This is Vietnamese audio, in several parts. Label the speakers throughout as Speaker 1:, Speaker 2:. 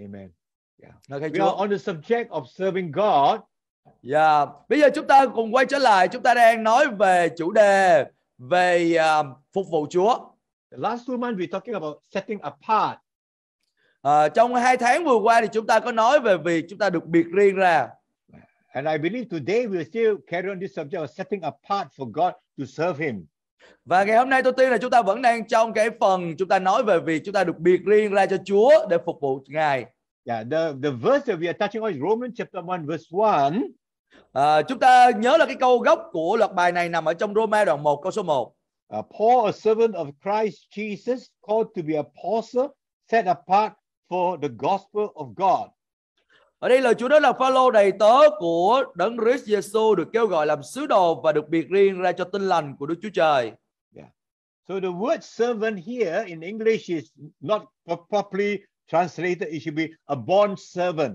Speaker 1: Amen. Yeah. Okay, We are on the subject of serving God. Yeah. Bây giờ chúng ta cùng quay trở lại. Chúng ta đang nói về chủ đề về uh, phục vụ Chúa. The last two months we talking about setting apart. Uh, trong hai tháng vừa qua thì chúng ta có nói về việc chúng ta được biệt riêng ra. And I believe today we will still carry on this subject of setting apart for God to serve Him. Và ngày hôm nay tôi tin là chúng ta vẫn đang trong cái phần chúng ta nói về việc chúng ta được biệt riêng ra cho Chúa để phục vụ Ngài. Yeah, the the verse that we are touching on is Romans chapter 1 verse 1. À, chúng ta nhớ là cái câu gốc của loạt bài này nằm ở trong Roma đoạn 1 câu số 1. Uh, Paul, a servant of Christ Jesus, called to be apostle, set apart for the gospel of God. Ở đây lời Chúa đó là Phaolô đầy tớ của Đấng Christ Giêsu được kêu gọi làm sứ đồ và được biệt riêng ra cho tinh lành của Đức Chúa Trời. Yeah. So the word servant here in English is not properly translated. It should be a born servant.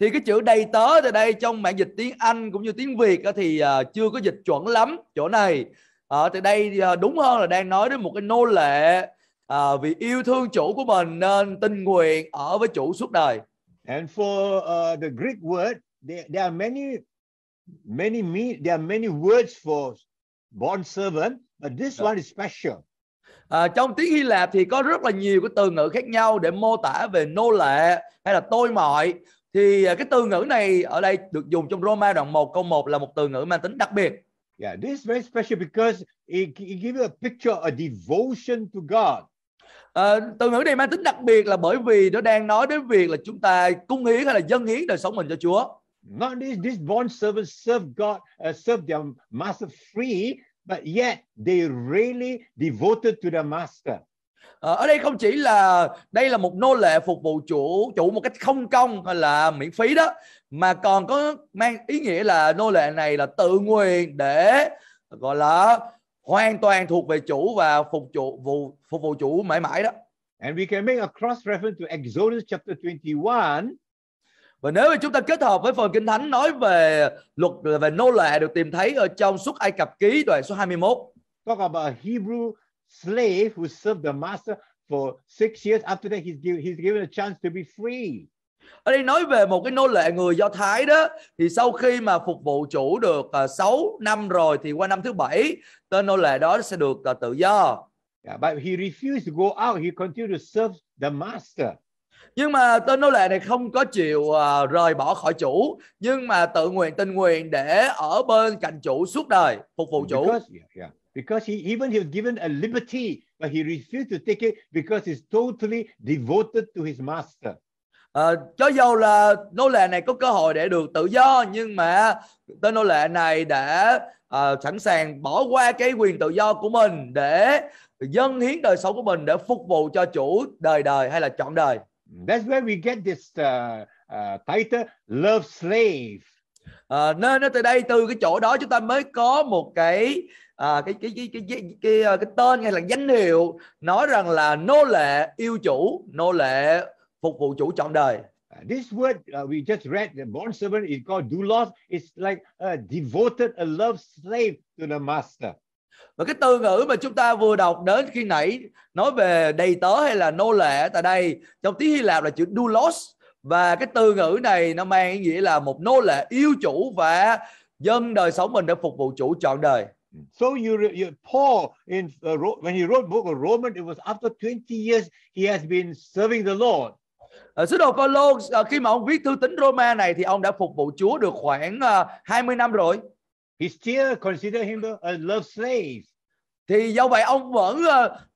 Speaker 1: Thì cái chữ đầy tớ tại đây trong bản dịch tiếng Anh cũng như tiếng Việt thì à, chưa có dịch chuẩn lắm chỗ này. Ở ờ, tại đây à, đúng hơn là đang nói đến một cái nô lệ à, vì yêu thương chủ của mình nên tình nguyện ở với chủ suốt đời. And for uh, the Greek word, there, there are many, many mean, there are many words for bond servant, but this dạ. one is special. À, trong tiếng Hy Lạp thì có rất là nhiều cái từ ngữ khác nhau để mô tả về nô lệ hay là tôi mọi. Thì à, cái từ ngữ này ở đây được dùng trong Roma đoạn 1 câu 1 là một từ ngữ mang tính đặc biệt. Yeah, this is very special because it, it gives a picture of devotion to God à, từ ngữ này mang tính đặc biệt là bởi vì nó đang nói đến việc là chúng ta cung hiến hay là dân hiến đời sống mình cho Chúa. Not these, these bond servants serve God, uh, serve their master free, but yet they really devoted to their master. À, ở đây không chỉ là đây là một nô lệ phục vụ chủ chủ một cách không công hay là miễn phí đó mà còn có mang ý nghĩa là nô lệ này là tự nguyện để gọi là hoàn toàn thuộc về chủ và phục chủ vụ phục vụ chủ mãi mãi đó. And we can make a cross reference to Exodus chapter 21. Và nếu mà chúng ta kết hợp với phần kinh thánh nói về luật về nô lệ được tìm thấy ở trong suốt Ai Cập ký đoạn số 21. Talk about a Hebrew slave who served the master for six years. After that, he's given, he's given a chance to be free ở đây nói về một cái nô lệ người Do Thái đó thì sau khi mà phục vụ chủ được à, uh, 6 năm rồi thì qua năm thứ bảy tên nô lệ đó sẽ được uh, tự do. Yeah, but he refused to go out. He continued to serve the master. Nhưng mà tên nô lệ này không có chịu uh, rời bỏ khỏi chủ, nhưng mà tự nguyện tình nguyện để ở bên cạnh chủ suốt đời phục vụ chủ. Because, yeah, yeah. Because he even he was given a liberty, but he refused to take it because he's totally devoted to his master. À, cho dù là nô lệ này có cơ hội để được tự do nhưng mà tên nô lệ này đã à, sẵn sàng bỏ qua cái quyền tự do của mình để dâng hiến đời sống của mình để phục vụ cho chủ đời đời hay là chọn đời. That's where we get this uh, uh, title love slave. À, ờ, nên nó từ đây từ cái chỗ đó chúng ta mới có một cái à, cái, cái, cái, cái cái cái cái cái tên hay là danh hiệu nói rằng là nô lệ yêu chủ, nô lệ phục vụ chủ trọn đời. Uh, this word uh, we just read, the born servant is called doulos. It's like a devoted, a love slave to the master. Và cái từ ngữ mà chúng ta vừa đọc đến khi nãy nói về đầy tớ hay là nô lệ tại đây trong tiếng Hy Lạp là chữ doulos và cái từ ngữ này nó mang ý nghĩa là một nô lệ yêu chủ và dân đời sống mình để phục vụ chủ trọn đời. So you, you Paul in uh, when he wrote book of Romans it was after 20 years he has been serving the Lord. Ờ, sứ đồ Phaolô ờ, khi mà ông viết thư tín Roma này thì ông đã phục vụ Chúa được khoảng 20 ờ, năm rồi. He still consider him a love slave. Thì do vậy ông vẫn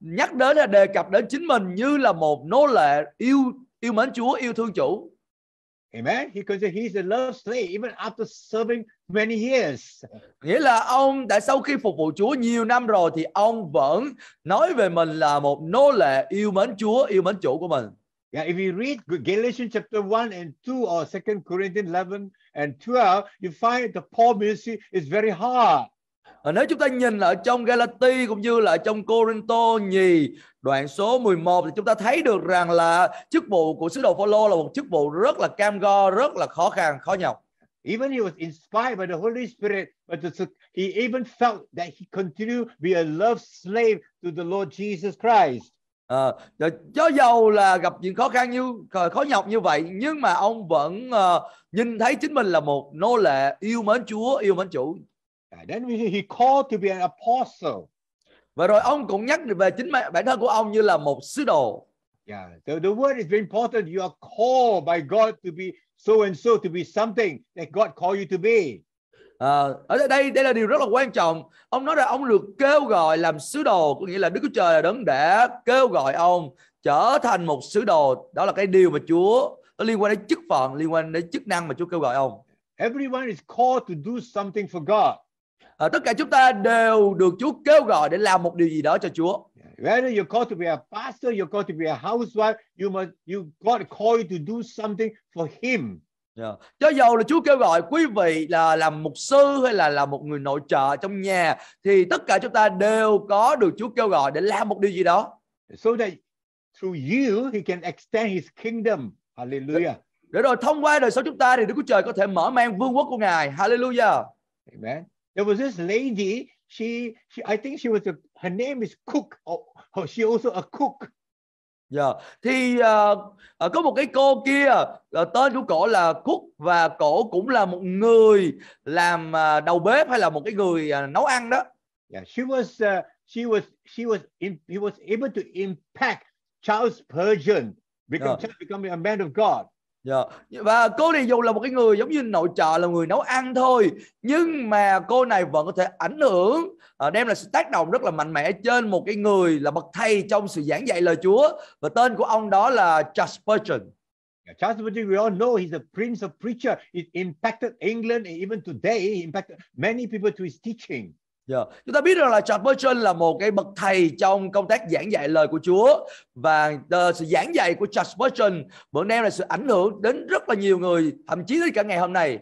Speaker 1: nhắc đến là đề cập đến chính mình như là một nô lệ yêu yêu mến Chúa, yêu thương chủ. Amen. He considered he's a love slave even after serving many years. Nghĩa là ông đã sau khi phục vụ Chúa nhiều năm rồi thì ông vẫn nói về mình là một nô lệ yêu mến Chúa, yêu mến chủ của mình. Yeah, if you read Galatians chapter 1 and 2 or Second Corinthians 11 and 12, you find the Paul ministry is very hard. nếu chúng ta nhìn ở trong Galati cũng như là trong Corinto nhì đoạn số 11 thì chúng ta thấy được rằng là chức vụ của sứ đồ Phaolô là một chức vụ rất là cam go, rất là khó khăn, khó nhọc. Even he was inspired by the Holy Spirit, but the, he even felt that he continued to be a love slave to the Lord Jesus Christ. À, ờ, cho dầu là gặp những khó khăn như ờ, khó nhọc như vậy nhưng mà ông vẫn uh, nhìn thấy chính mình là một nô lệ yêu mến Chúa, yêu mến chủ. And dạ, then he called to be an apostle. Và rồi ông cũng nhắc về chính bản thân của ông như là một sứ đồ. Yeah, dạ, the, the word is very important. You are called by God to be so and so to be something that God called you to be. Ờ, ở đây đây là điều rất là quan trọng. Ông nói là ông được kêu gọi làm sứ đồ, có nghĩa là Đức Chúa Trời là đấng để kêu gọi ông trở thành một sứ đồ. Đó là cái điều mà Chúa nó liên quan đến chức phận, liên quan đến chức năng mà Chúa kêu gọi ông. Everyone is called to do something for God. À, tất cả chúng ta đều được Chúa kêu gọi để làm một điều gì đó cho Chúa. Whether you're called to be a pastor, you're called to be a housewife, you must you God call you to do something for Him. Yeah. Dạ. Cho dầu là Chúa kêu gọi quý vị là làm mục sư hay là làm một người nội trợ trong nhà thì tất cả chúng ta đều có được Chúa kêu gọi để làm một điều gì đó. So that through you he can extend his kingdom. Hallelujah. Để rồi thông qua đời sống chúng ta thì Đức Chúa Trời có thể mở mang vương quốc của Ngài. Hallelujah. Amen. There was this lady, she, she I think she was a, her name is Cook. Oh, she also a cook. Dạ. Thì uh, có một cái cô kia uh, tên của cổ là Cúc và cổ cũng là một người làm uh, đầu bếp hay là một cái người uh, nấu ăn đó. Yeah, dạ, she was uh, she was she was in, he was able to impact Charles Spurgeon dạ. become yeah. becoming a man of God. Yeah. Dạ. Và cô này dù là một cái người giống như nội trợ là người nấu ăn thôi Nhưng mà cô này vẫn có thể ảnh hưởng à, Đem là sự tác động rất là mạnh mẽ trên một cái người là bậc thầy trong sự giảng dạy lời Chúa Và tên của ông đó là Charles Spurgeon Charles Spurgeon, we all know he's a prince of preacher. It impacted England and even today he impacted many people to his teaching. Yeah. Dạ. Chúng ta biết rằng là Charles Spurgeon là một cái bậc thầy trong công tác giảng dạy lời của Chúa và uh, sự giảng dạy của Charles Spurgeon bữa nay là sự ảnh hưởng đến rất là nhiều người thậm chí đến cả ngày hôm nay.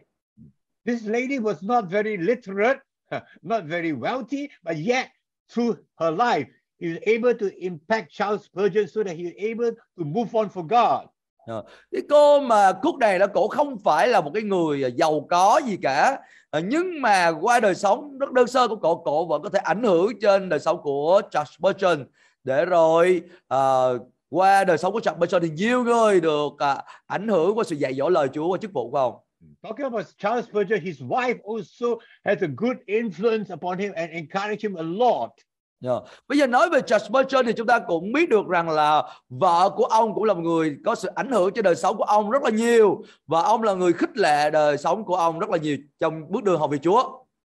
Speaker 1: This lady was not very literate, not very wealthy, but yet through her life he was able to impact Charles Spurgeon so that he was able to move on for God. Ờ, cái cô mà cúc này là cổ không phải là một cái người à, giàu có gì cả ờ, nhưng mà qua đời sống rất đơn sơ của cổ cổ vẫn có thể ảnh hưởng trên đời sống của Charles Burton để rồi uh, qua đời sống của Charles Burton thì nhiều người được uh, ảnh hưởng qua sự dạy dỗ lời Chúa và chức vụ không? Hmm. Talking about Charles Burton, his wife also has a good influence upon him and encouraged him a lot. Yeah. Dạ. Bây giờ nói về Charles Spurgeon thì chúng ta cũng biết được rằng là vợ của ông cũng là một người có sự ảnh hưởng cho đời sống của ông rất là nhiều và ông là người khích lệ đời sống của ông rất là nhiều trong bước đường học về Chúa.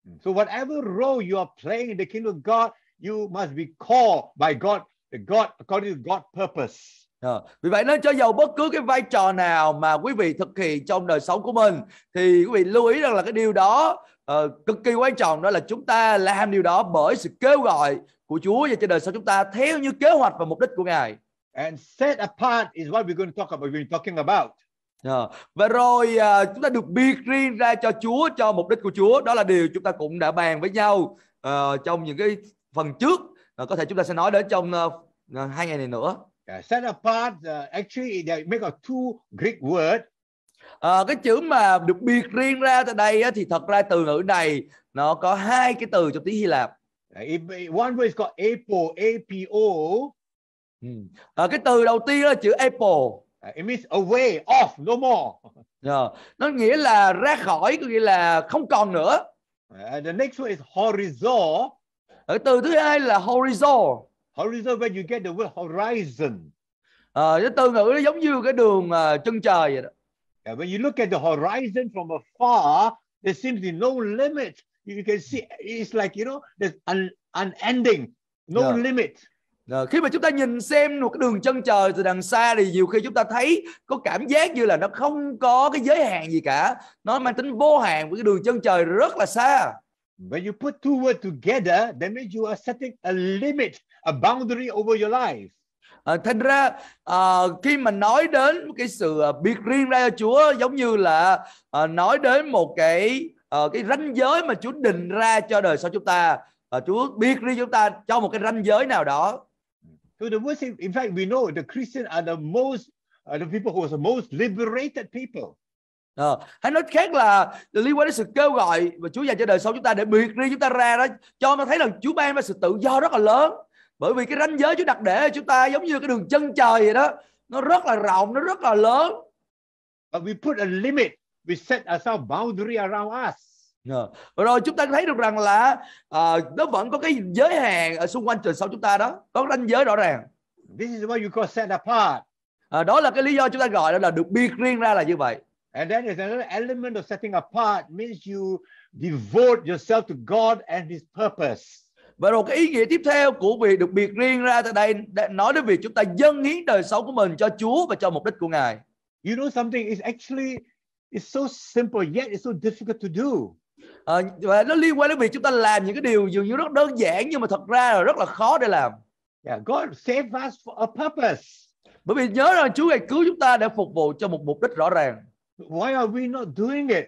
Speaker 1: Ừ. So whatever role you are playing in the kingdom of God, you must be called by God, God according to God's purpose. Yeah. Dạ. Vì vậy nên cho dầu bất cứ cái vai trò nào mà quý vị thực hiện trong đời sống của mình thì quý vị lưu ý rằng là cái điều đó uh, cực kỳ quan trọng đó là chúng ta làm điều đó bởi sự kêu gọi của Chúa và cho đời sau chúng ta theo như kế hoạch và mục đích của Ngài. And set apart is what we're going to talk about. We're talking about. Yeah. Dạ. Và rồi uh, chúng ta được biệt riêng ra cho Chúa cho mục đích của Chúa. Đó là điều chúng ta cũng đã bàn với nhau uh, trong những cái phần trước. Uh, có thể chúng ta sẽ nói đến trong uh, hai ngày này nữa. Yeah, set apart uh, actually they make a two Greek word. Uh, cái chữ mà được biệt riêng ra tại đây á, thì thật ra từ ngữ này nó có hai cái từ trong tiếng Hy Lạp. One word's got apple, A-P-O. Ừ. À, cái từ đầu tiên là chữ apple. It means away, off, no more. Yeah. Dạ. Nó nghĩa là ra khỏi, có nghĩa là không còn nữa. Uh, the next word is horizon. Ở từ thứ hai là horizon. Horizon where you get the word horizon. À, cái từ ngữ nó giống như cái đường uh, chân trời vậy đó. Yeah, when you look at the horizon from afar, there seems to be no limit you can see it's like you know there's un, ending no yeah. Dạ. limit rồi, dạ, khi mà chúng ta nhìn xem một cái đường chân trời từ đằng xa thì nhiều khi chúng ta thấy có cảm giác như là nó không có cái giới hạn gì cả. Nó mang tính vô hạn với cái đường chân trời rất là xa. When you put two words together, that means you are setting a limit, a boundary over your life. À, thành ra à, khi mà nói đến cái sự à, biệt riêng ra cho Chúa giống như là à, nói đến một cái uh, cái ranh giới mà Chúa định ra cho đời sau chúng ta uh, Chúa biết riêng chúng ta cho một cái ranh giới nào đó So the worst thing, in fact, we know the Christian are the most are the people who are the most liberated people. Ờ, à, hay nói khác là liên quan đến sự kêu gọi mà Chúa dành cho đời sau chúng ta để biệt riêng chúng ta ra đó cho mà thấy là Chúa ban ra sự tự do rất là lớn bởi vì cái ranh giới Chúa đặt để chúng ta giống như cái đường chân trời vậy đó nó rất là rộng nó rất là lớn. But we put a limit we set ourselves boundary around us. Yeah. Dạ. Và rồi chúng ta thấy được rằng là uh, nó vẫn có cái giới hạn ở xung quanh trời sau chúng ta đó, có ranh giới rõ ràng. This is what you call set apart. À, đó là cái lý do chúng ta gọi là được biệt riêng ra là như vậy. And then there's another element of setting apart means you devote yourself to God and His purpose. Và rồi cái ý nghĩa tiếp theo của việc được biệt riêng ra tại đây nói đến việc chúng ta dâng hiến đời sống của mình cho Chúa và cho mục đích của Ngài. You know something is actually It's so simple yet it's so difficult to do. À, và nó liên quan đến việc chúng ta làm những cái điều dường như rất đơn giản nhưng mà thật ra là rất là khó để làm. Yeah, God save us for a purpose. Bởi vì nhớ rằng Chúa ngài cứu chúng ta để phục vụ cho một mục đích rõ ràng. Why are we not doing it?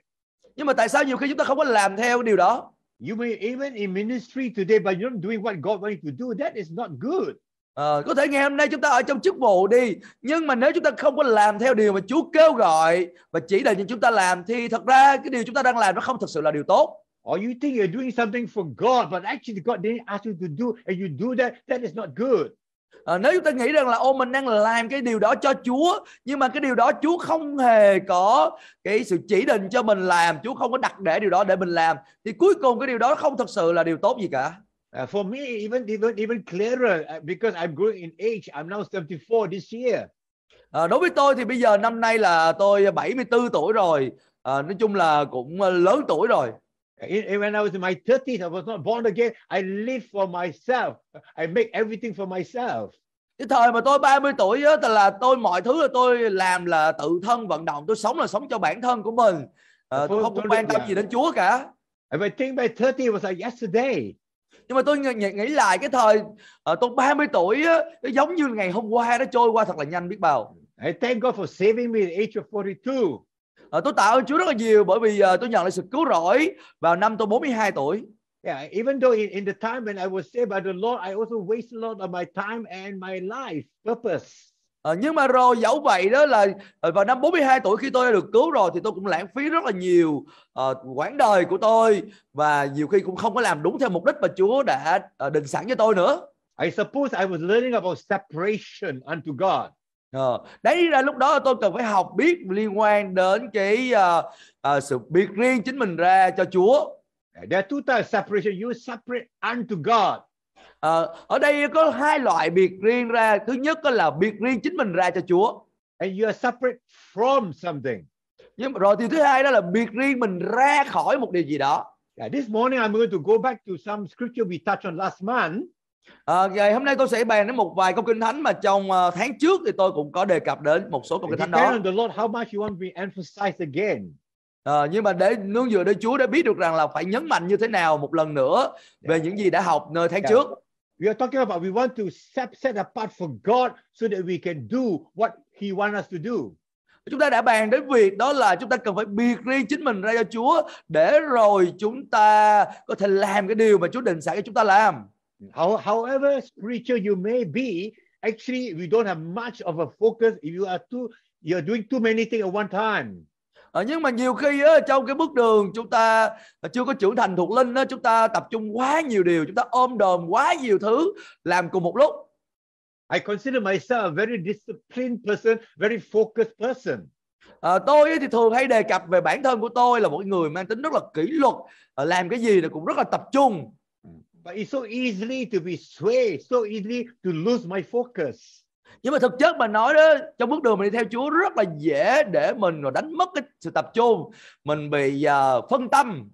Speaker 1: Nhưng mà tại sao nhiều khi chúng ta không có làm theo điều đó? You may even in ministry today, but you're not doing what God wants you to do. That is not good. À, có thể ngày hôm nay chúng ta ở trong chức vụ đi nhưng mà nếu chúng ta không có làm theo điều mà Chúa kêu gọi và chỉ để cho chúng ta làm thì thật ra cái điều chúng ta đang làm nó không thực sự là điều tốt. Or you think you're doing something for God but actually God didn't ask you to do and you do that that is not good. À, nếu chúng ta nghĩ rằng là ô mình đang làm cái điều đó cho Chúa nhưng mà cái điều đó Chúa không hề có cái sự chỉ định cho mình làm, Chúa không có đặt để điều đó để mình làm thì cuối cùng cái điều đó không thật sự là điều tốt gì cả. Uh, for me, even even even clearer uh, because I'm growing in age. I'm now 74 this year. À, đối với tôi thì bây giờ năm nay là tôi 74 tuổi rồi. À, nói chung là cũng à, lớn tuổi rồi. E, e, when I was in my 30s, I was not born again. I live for myself. I make everything for myself. Cái thời mà tôi 30 tuổi á là tôi mọi thứ là tôi làm là tự thân vận động, tôi sống là sống cho bản thân của mình. À, tôi không quan tâm gì đến Chúa cả. If I think my 30 it was like yesterday nhưng mà tôi nghĩ, nghĩ lại cái thời uh, tôi 30 tuổi á, giống như ngày hôm qua nó trôi qua thật là nhanh biết bao I thank God for saving me at the age of 42 uh, ờ, tôi tạ ơn Chúa rất là nhiều bởi vì uh, tôi nhận lại sự cứu rỗi vào năm tôi 42 tuổi Yeah, even though in, in the time when I was saved by the Lord, I also wasted a lot of my time and my life purpose. À, nhưng mà rồi dẫu vậy đó là ờ, vào năm 42 tuổi khi tôi đã được cứu rồi thì tôi cũng lãng phí rất là nhiều uh, quãng đời của tôi và nhiều khi cũng không có làm đúng theo mục đích mà Chúa đã uh, định sẵn cho tôi nữa. I suppose I was learning about separation unto God. Ờ, đấy ra lúc đó tôi cần phải học biết liên quan đến cái uh, uh, sự biệt riêng chính mình ra cho Chúa. There are two types of separation. You separate unto God à, ở đây có hai loại biệt riêng ra thứ nhất là biệt riêng chính mình ra cho Chúa and you are separate from something nhưng rồi thì thứ hai đó là biệt riêng mình ra khỏi một điều gì đó yeah, this morning I'm going to go back to some scripture we touched on last month À, ngày hôm nay tôi sẽ bàn đến một vài câu kinh thánh mà trong uh, tháng trước thì tôi cũng có đề cập đến một số câu kinh thánh đó. The Lord how much you want to emphasize again. À, nhưng mà để nương dựa nơi Chúa để biết được rằng là phải nhấn mạnh như thế nào một lần nữa về yeah. những gì đã học nơi tháng yeah. trước. We are talking about we want to set, set apart for God so that we can do what He wants us to do. Chúng ta đã bàn đến việc đó là chúng ta cần phải biệt riêng chính mình ra cho Chúa để rồi chúng ta có thể làm cái điều mà Chúa định sẵn cho chúng ta làm. How, however spiritual you may be, actually we don't have much of a focus if you are too you're doing too many things at one time. Ờ, nhưng mà nhiều khi á, trong cái bước đường chúng ta ờ, chưa có trưởng thành thuộc linh á, chúng ta tập trung quá nhiều điều chúng ta ôm đồm quá nhiều thứ làm cùng một lúc I consider myself a very disciplined person, very focused person. À, tôi thì thường hay đề cập về bản thân của tôi là một người mang tính rất là kỷ luật, làm cái gì là cũng rất là tập trung. But it's so easily to be swayed, so easily to lose my focus nhưng mà thực chất mà nói đó trong bước đường mình đi theo Chúa rất là dễ để mình rồi đánh mất cái sự tập trung mình bị uh, phân tâm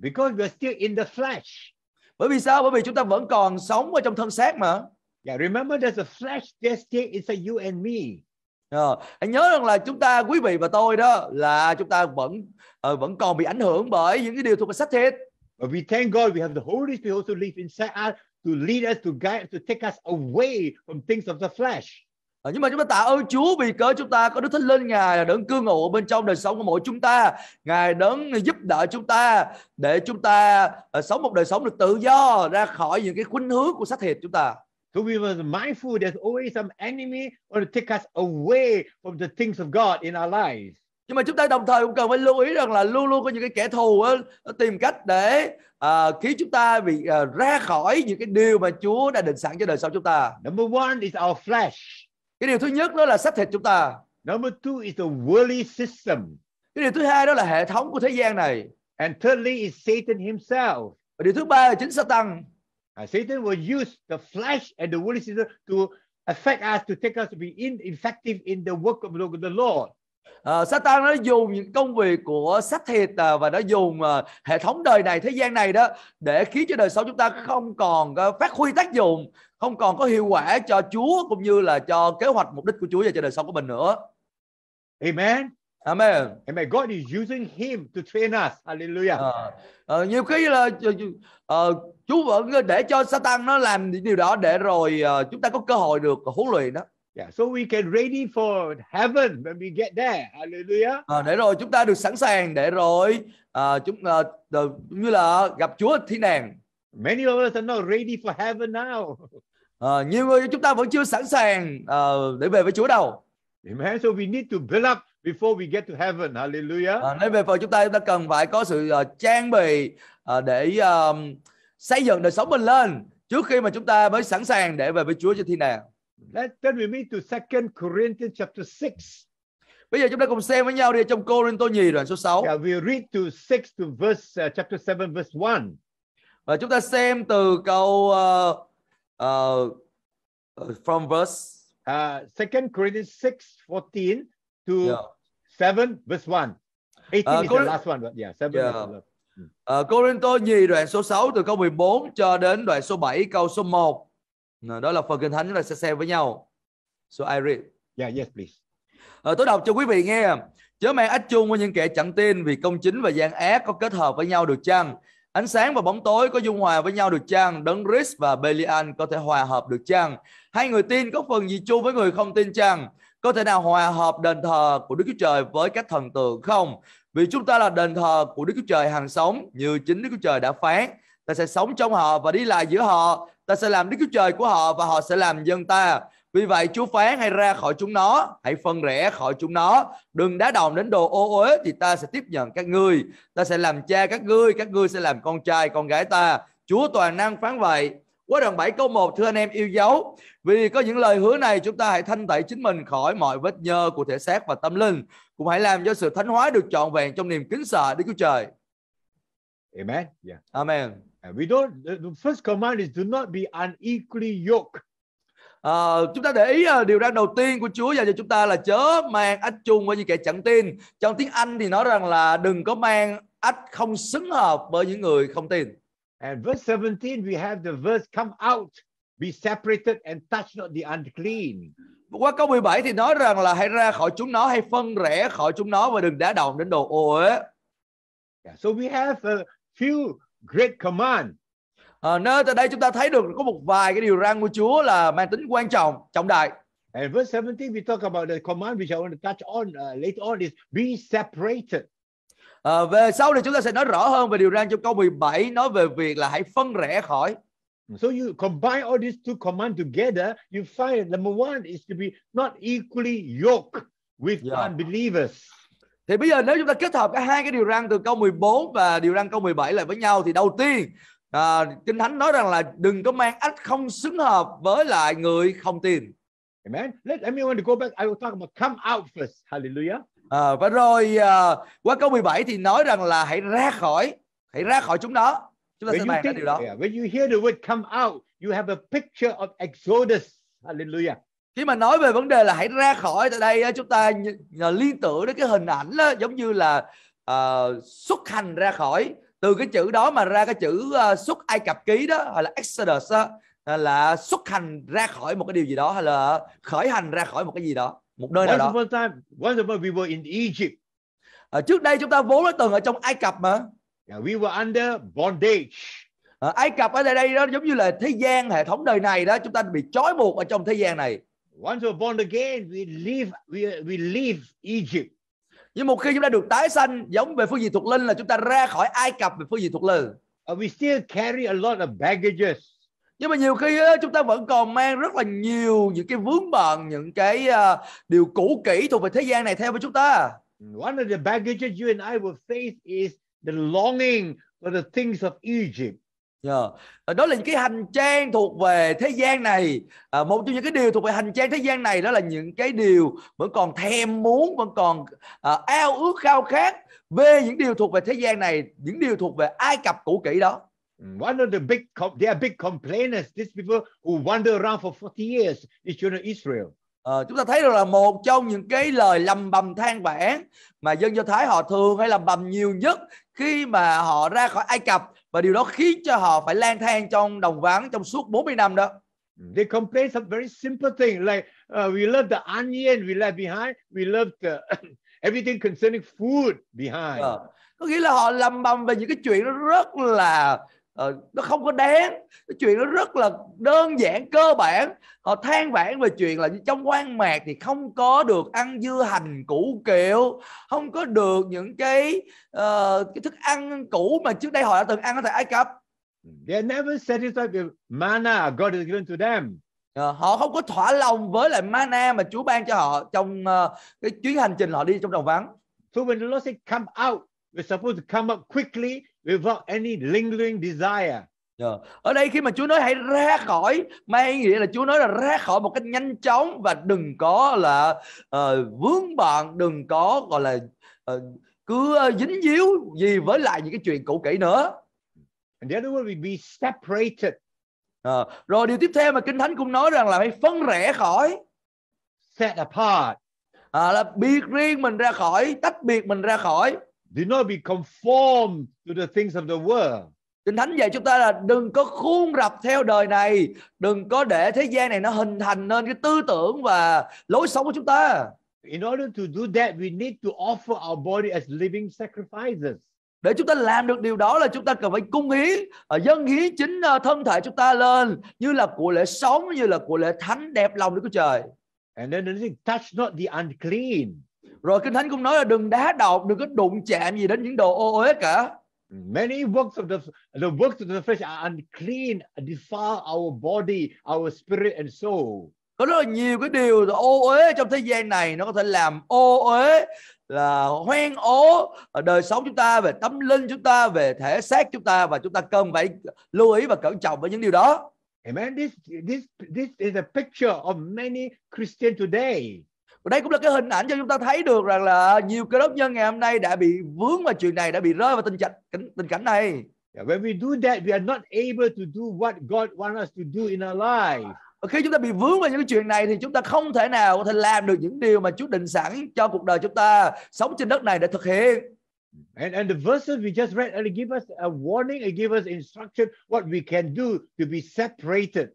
Speaker 1: because we're still in the flesh bởi vì sao bởi vì chúng ta vẫn còn sống ở trong thân xác mà yeah remember there's a flesh there's still it's you and me À, hãy nhớ rằng là chúng ta quý vị và tôi đó là chúng ta vẫn uh, vẫn còn bị ảnh hưởng bởi những cái điều thuộc về xác thịt. But we thank God we have the Holy Spirit who live inside us to lead us, to guide, to take us away from things of the flesh. À, nhưng mà chúng ta tạ ơn Chúa vì cớ chúng ta có Đức Thánh Linh Ngài là đấng cư ngụ bên trong đời sống của mỗi chúng ta. Ngài đấng giúp đỡ chúng ta để chúng ta uh, sống một đời sống được tự do ra khỏi những cái khuynh hướng của xác thịt chúng ta. So we must mindful there's always some enemy want to take us away from the things of God in our lives nhưng mà chúng ta đồng thời cũng cần phải lưu ý rằng là luôn luôn có những cái kẻ thù đó, tìm cách để à, khiến chúng ta bị à, ra khỏi những cái điều mà Chúa đã định sẵn cho đời sau chúng ta. Number one is our flesh. Cái điều thứ nhất đó là xác thịt chúng ta. Number two is the worldly system. Cái điều thứ hai đó là hệ thống của thế gian này. And thirdly is Satan himself. Và điều thứ ba là chính Satan. And Satan will use the flesh and the worldly system to affect us to take us to be ineffective in the work of the Lord. Ờ, Satan nó dùng những công việc của sách thiệt à, và nó dùng à, hệ thống đời này thế gian này đó để khiến cho đời sống chúng ta không còn phát huy tác dụng, không còn có hiệu quả cho Chúa cũng như là cho kế hoạch mục đích của Chúa và cho đời sống của mình nữa. Amen. Amen. Amen. God is using him to train us. Hallelujah. Uh, uh, nhiều khi là uh, Chúa vẫn để cho Satan nó làm những điều đó để rồi uh, chúng ta có cơ hội được huấn luyện đó. Yeah, so we can ready for heaven when we get there. Hallelujah. À, để rồi chúng ta được sẵn sàng để rồi uh, chúng uh, như là gặp Chúa thiên đàng. Many of us are not ready for heaven now. À, nhiều người chúng ta vẫn chưa sẵn sàng uh, để về với Chúa đâu. Amen. So we need to build up before we get to heaven. Hallelujah. À, nói về phần chúng ta chúng ta cần phải có sự uh, trang bị uh, để um, xây dựng đời sống mình lên trước khi mà chúng ta mới sẵn sàng để về với Chúa trên thiên đàng. Let's turn with me to 2 Corinthians chapter 6. Bây giờ chúng ta cùng xem với nhau đi trong Cô Rinh Tô Nhì đoạn số 6. Yeah, we read to 6 to verse uh, chapter 7 verse 1. Và chúng ta xem từ câu uh, uh, uh from verse uh, 2 Corinthians 6:14 to yeah. 7 verse 1. 18 uh, is Cô... the last one but yeah, 7 yeah. is the last. Hmm. Uh, Cô Rinh Tô Nhì đoạn số 6 từ câu 14 cho đến đoạn số 7 câu số 1. Đó là phần kinh thánh chúng ta sẽ xem với nhau. So I read. Yeah, yes, please. À, tôi đọc cho quý vị nghe. Chớ mang ách chung với những kẻ chẳng tin vì công chính và gian ác có kết hợp với nhau được chăng? Ánh sáng và bóng tối có dung hòa với nhau được chăng? Đấng Christ và Belian có thể hòa hợp được chăng? Hai người tin có phần gì chung với người không tin chăng? Có thể nào hòa hợp đền thờ của Đức Chúa Trời với các thần tượng không? Vì chúng ta là đền thờ của Đức Chúa Trời hàng sống như chính Đức Chúa Trời đã phán ta sẽ sống trong họ và đi lại giữa họ ta sẽ làm đức chúa trời của họ và họ sẽ làm dân ta vì vậy Chúa phán hay ra khỏi chúng nó, hãy phân rẽ khỏi chúng nó, đừng đá đồng đến đồ ô uế thì ta sẽ tiếp nhận các ngươi, ta sẽ làm cha các ngươi, các ngươi sẽ làm con trai con gái ta. Chúa toàn năng phán vậy. Quá đoạn 7 câu 1 thưa anh em yêu dấu, vì có những lời hứa này chúng ta hãy thanh tẩy chính mình khỏi mọi vết nhơ của thể xác và tâm linh, cũng hãy làm cho sự thánh hóa được trọn vẹn trong niềm kính sợ Đức Chúa Trời. Amen. Yeah. Amen. And uh, we don't, the first command is do not be unequally yoked. À, chúng ta để ý à, điều ra đầu tiên của Chúa dành cho chúng ta là chớ mang ách chung với những kẻ chẳng tin. Trong tiếng Anh thì nói rằng là đừng có mang ách không xứng hợp với những người không tin. And verse 17 we have the verse come out, be separated and touch not the unclean. Qua câu 17 thì nói rằng là hãy ra khỏi chúng nó, hãy phân rẽ khỏi chúng nó và đừng đá động đến đồ ô ế. Yeah, so we have a few great command. À, ờ, nó tại đây chúng ta thấy được có một vài cái điều răn của Chúa là mang tính quan trọng, trọng đại. And verse 17 we talk about the command which I want to touch on uh, later on is be separated. À, về sau này chúng ta sẽ nói rõ hơn về điều răn trong câu 17 nói về việc là hãy phân rẽ khỏi. So you combine all these two commands together, you find number one is to be not equally yoked with yeah. unbelievers. Thì bây giờ nếu chúng ta kết hợp cả hai cái điều răn từ câu 14 và điều răn câu 17 lại với nhau thì đầu tiên à, Kinh Thánh nói rằng là đừng có mang ách không xứng hợp với lại người không tin. Amen. Let, me want to go back. I will talk about come out first. Hallelujah. À, và rồi à, qua câu 17 thì nói rằng là hãy ra khỏi, hãy ra khỏi chúng đó. Chúng ta when sẽ bàn think, điều đó. Yeah, when you hear the word come out, you have a picture of Exodus. Hallelujah khi mà nói về vấn đề là hãy ra khỏi tại đây chúng ta liên tưởng đến cái hình ảnh đó, giống như là uh, xuất hành ra khỏi từ cái chữ đó mà ra cái chữ uh, xuất ai cập ký đó hay là exodus đó, là xuất hành ra khỏi một cái điều gì đó hay là khởi hành ra khỏi một cái gì đó một nơi nào đó once upon time once upon we were in Egypt à, trước đây chúng ta vốn đã từng ở trong Ai Cập mà yeah, we were under bondage Ai Cập ở đây đây đó giống như là thế gian hệ thống đời này đó chúng ta bị trói buộc ở trong thế gian này Once we're born again, we leave we we leave Egypt. Nhưng một khi chúng ta được tái sanh giống về phương diện thuộc linh là chúng ta ra khỏi Ai Cập về phương diện thuộc linh. And we still carry a lot of baggages. Nhưng mà nhiều khi chúng ta vẫn còn mang rất là nhiều những cái vướng bận, những cái à, điều cũ kỹ thuộc về thế gian này theo với chúng ta. One of the baggages you and I will face is the longing for the things of Egypt. Yeah. Đó là những cái hành trang thuộc về thế gian này à, Một trong những cái điều thuộc về hành trang thế gian này Đó là những cái điều vẫn còn thèm muốn Vẫn còn à, ao ước khao khát Về những điều thuộc về thế gian này Những điều thuộc về Ai Cập cũ kỹ đó mm, One of the big, they are big complainers These people who wander around for 40 years The children Israel À, chúng ta thấy được là một trong những cái lời lầm bầm than vãn mà dân Do Thái họ thường hay lầm bầm nhiều nhất khi mà họ ra khỏi Ai Cập và điều đó khiến cho họ phải lang thang trong đồng vắng trong suốt 40 năm đó. Mm. They complain some very simple thing like uh, we left the onion, we left behind, we left the uh, everything concerning food behind. À, có nghĩa là họ lầm bầm về những cái chuyện đó rất là Ờ, nó không có đáng cái chuyện nó rất là đơn giản cơ bản họ than vãn về chuyện là trong quan mạc thì không có được ăn dưa hành củ kiệu không có được những cái uh, cái thức ăn cũ mà trước đây họ đã từng ăn ở tại Ai Cập they never satisfied with manna God has given to them uh, họ không có thỏa lòng với lại mana mà Chúa ban cho họ trong uh, cái chuyến hành trình họ đi trong đồng vắng so when the Lord said come out we're supposed to come up quickly without any lingering desire. Yeah. Dạ. Ở đây khi mà Chúa nói hãy ra khỏi, mang nghĩa là Chúa nói là ra khỏi một cách nhanh chóng và đừng có là uh, vướng bận, đừng có gọi là uh, cứ ờ, dính díu gì với lại những cái chuyện cũ kỹ nữa. And the other word be separated. À, rồi điều tiếp theo mà kinh thánh cũng nói rằng là hãy phân rẽ khỏi. Set apart. À, là biệt riêng mình ra khỏi, tách biệt mình ra khỏi. Do not be conformed to the things of the world. Kinh Thánh dạy chúng ta là đừng có khuôn rập theo đời này, đừng có để thế gian này nó hình thành nên cái tư tưởng và lối sống của chúng ta. In order to do that, we need to offer our body as living sacrifices. Để chúng ta làm được điều đó là chúng ta cần phải cung hiến, à, dâng hiến chính à, thân thể chúng ta lên như là của lễ sống, như là của lễ thánh đẹp lòng Đức Chúa Trời. And then the thing, touch not the unclean. Rồi Kinh Thánh cũng nói là đừng đá độc, đừng có đụng chạm gì đến những đồ ô uế cả. Many works of the the works of the flesh are unclean, defile our body, our spirit and soul. Có rất là nhiều cái điều ô uế trong thế gian này nó có thể làm ô uế là hoen ố đời sống chúng ta về tâm linh chúng ta về thể xác chúng ta và chúng ta cần phải lưu ý và cẩn trọng với những điều đó. Amen. This this this is a picture of many Christians today và đây cũng là cái hình ảnh cho chúng ta thấy được rằng là nhiều cơ đốc nhân ngày hôm nay đã bị vướng vào chuyện này, đã bị rơi vào tình cảnh tình cảnh này. Yeah, when we do that, we are not able to do what God wants us to do in our life. khi chúng ta bị vướng vào những chuyện này thì chúng ta không thể nào có thể làm được những điều mà Chúa định sẵn cho cuộc đời chúng ta sống trên đất này để thực hiện. And, and the verses we just read give us a warning, it give us instruction what we can do to be separated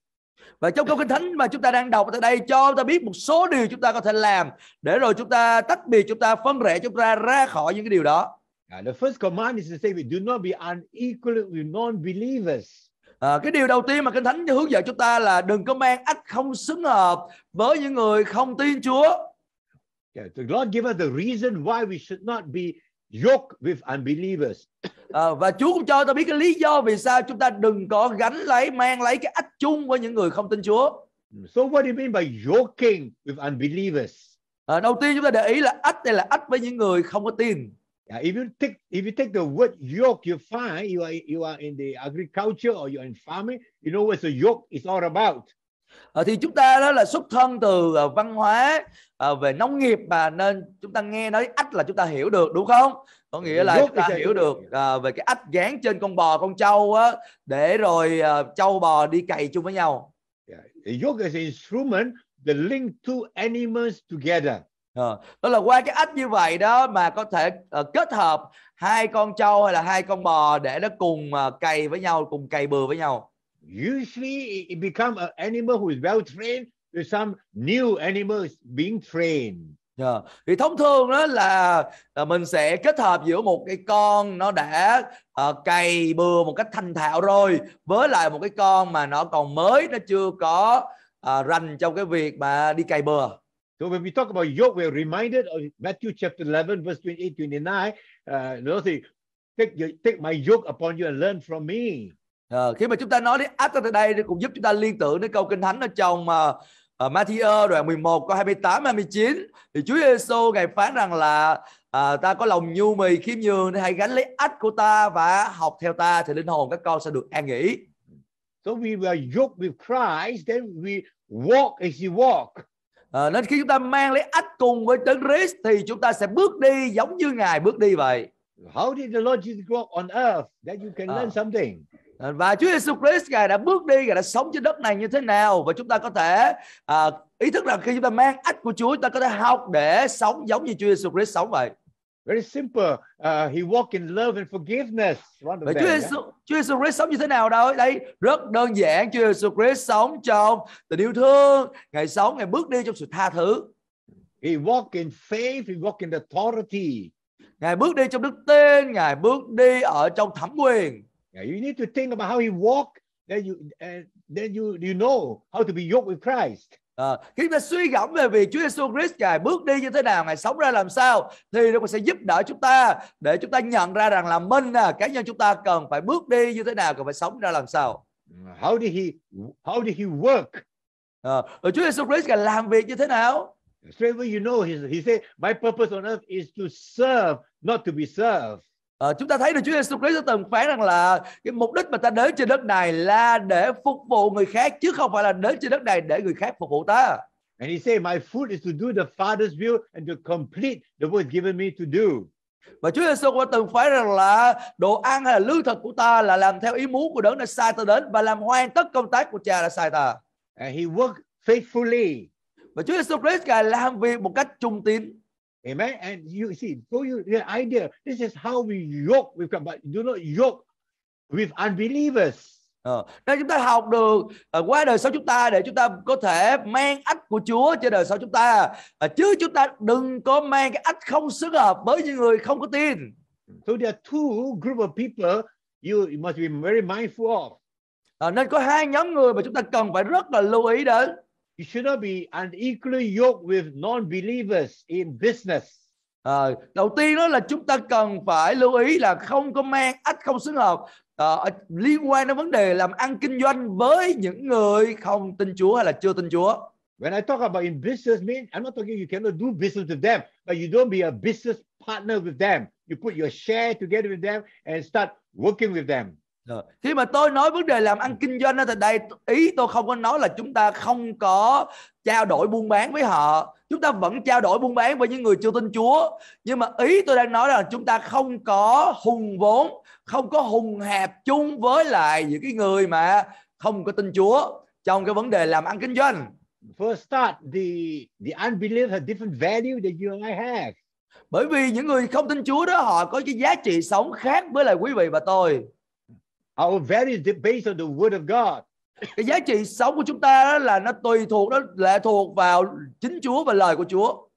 Speaker 1: và trong câu Kinh Thánh mà chúng ta đang đọc ở đây cho chúng ta biết một số điều chúng ta có thể làm để rồi chúng ta tách biệt chúng ta phân rẽ chúng ta ra khỏi những cái điều đó. The first command is to say we do not be unequal with non-believers. À, cái điều đầu tiên mà Kinh Thánh hướng dẫn chúng ta là đừng có mang ách không xứng hợp với những người không tin Chúa. Yeah, the Lord give us the reason why we should not be yoke with unbelievers. À, và Chúa cũng cho ta biết cái lý do vì sao chúng ta đừng có gánh lấy mang lấy cái ách chung của những người không tin Chúa. So what do you mean by yoking with unbelievers? À, đầu tiên chúng ta để ý là ách đây là ách với những người không có tin. Yeah, if you take if you take the word yoke, you find you are you are in the agriculture or you are in farming. You know what the yoke is all about à, thì chúng ta đó là xuất thân từ à, văn hóa à, về nông nghiệp mà nên chúng ta nghe nói ách là chúng ta hiểu được đúng không có nghĩa là chúng ta hiểu được à, về cái ách dán trên con bò con trâu á để rồi à, trâu bò đi cày chung với nhau yeah. yoga is instrument that link two animals together đó là qua cái ách như vậy đó mà có thể uh, kết hợp hai con trâu hay là hai con bò để nó cùng uh, cày với nhau cùng cày bừa với nhau Usually, it become an animal who is well trained to some new animals being trained. Yeah. Dạ. Thì thông thường đó là, là mình sẽ kết hợp giữa một cái con nó đã uh, cày bừa một cách thành thạo rồi với lại một cái con mà nó còn mới nó chưa có uh, rành trong cái việc mà đi cày bừa. So when we talk about yoke, we're reminded of Matthew chapter 11, verse 28, 29. Uh, Lord, take, take my yoke upon you and learn from me à, khi mà chúng ta nói đến áp ra đây thì cũng giúp chúng ta liên tưởng đến câu kinh thánh ở trong mà ờ, uh, ờ, Matthew đoạn 11 câu 28 29 thì Chúa Giêsu ngài phán rằng là à, ta có lòng nhu mì khiêm nhường hãy gánh lấy ách của ta và học theo ta thì linh hồn các con sẽ được an nghỉ. So we were yoked with Christ then we walk as he walk. À, nên khi chúng ta mang lấy ách cùng với Đấng Christ thì chúng ta sẽ bước đi giống như Ngài bước đi vậy. How did the Lord Jesus walk on earth that you can à. learn something? Ờ, và Chúa Giêsu Christ ngài đã bước đi ngài đã sống trên đất này như thế nào và chúng ta có thể à, ý thức rằng khi chúng ta mang ách của Chúa chúng ta có thể học để sống giống như Chúa Giêsu Christ sống vậy Very simple. Uh, he walked in love and forgiveness. One Chúa Giêsu Chúa Giêsu Christ sống như thế nào đâu? Đây rất đơn giản. Chúa Giêsu Christ sống trong tình yêu thương. Ngài sống, ngài bước đi trong sự tha thứ. He walked in faith. He walked in authority. Ngài bước đi trong đức tin. Ngài bước đi ở trong thẩm quyền. Yeah, you need to think about how he walked, then you uh, then you you know how to be yoked with Christ. À, khi ta suy gẫm về việc Chúa Giêsu Christ ngài bước đi như thế nào, ngài sống ra làm sao, thì nó sẽ giúp đỡ chúng ta để chúng ta nhận ra rằng là mình à, cá nhân chúng ta cần phải bước đi như thế nào, cần phải sống ra làm sao. How did he How did he work? À, Chúa Giêsu Christ ngài làm việc như thế nào? Straight away you know he he said my purpose on earth is to serve, not to be served. À, chúng ta thấy được Chúa Giêsu Christ từng phán rằng là cái mục đích mà ta đến trên đất này là để phục vụ người khác chứ không phải là đến trên đất này để người khác phục vụ ta. And he said, my food is to do the Father's will and to complete the work given me to do. Và Chúa Giêsu cũng từng phán rằng là đồ ăn hay là lương thực của ta là làm theo ý muốn của đấng đã sai ta đến và làm hoàn tất công tác của Cha đã sai ta. And he worked faithfully. Và Chúa Giêsu Christ ngài làm việc một cách trung tín. Amen. And you see, so you the idea, this is how we yoke with God, but do not yoke with unbelievers. Ờ, nên chúng ta học được ờ, qua đời sống chúng ta để chúng ta có thể mang ách của Chúa cho đời sống chúng ta ờ, chứ chúng ta đừng có mang cái ách không xứng hợp với những người không có tin. So there are two group of people you must be very mindful of. nên có hai nhóm người mà chúng ta cần phải rất là lưu ý đến you should not be unequally yoked with non-believers in business. À, đầu tiên đó là chúng ta cần phải lưu ý là không có mang ách không xứng hợp à, liên quan đến vấn đề làm ăn kinh doanh với những người không tin Chúa hay là chưa tin Chúa. When I talk about in business mean I'm not talking you cannot do business with them, but you don't be a business partner with them. You put your share together with them and start working with them. Rồi. Khi mà tôi nói vấn đề làm ăn kinh doanh ở đây ý tôi không có nói là chúng ta không có trao đổi buôn bán với họ. Chúng ta vẫn trao đổi buôn bán với những người chưa tin Chúa. Nhưng mà ý tôi đang nói là chúng ta không có hùng vốn, không có hùng hẹp chung với lại những cái người mà không có tin Chúa trong cái vấn đề làm ăn kinh doanh. First start, the the unbeliever have different value that you and I have. Bởi vì những người không tin Chúa đó họ có cái giá trị sống khác với lại quý vị và tôi. Our values based on the word of God. Cái giá trị sống của chúng ta đó là nó tùy thuộc nó lệ thuộc vào chính Chúa và lời của Chúa. Uh,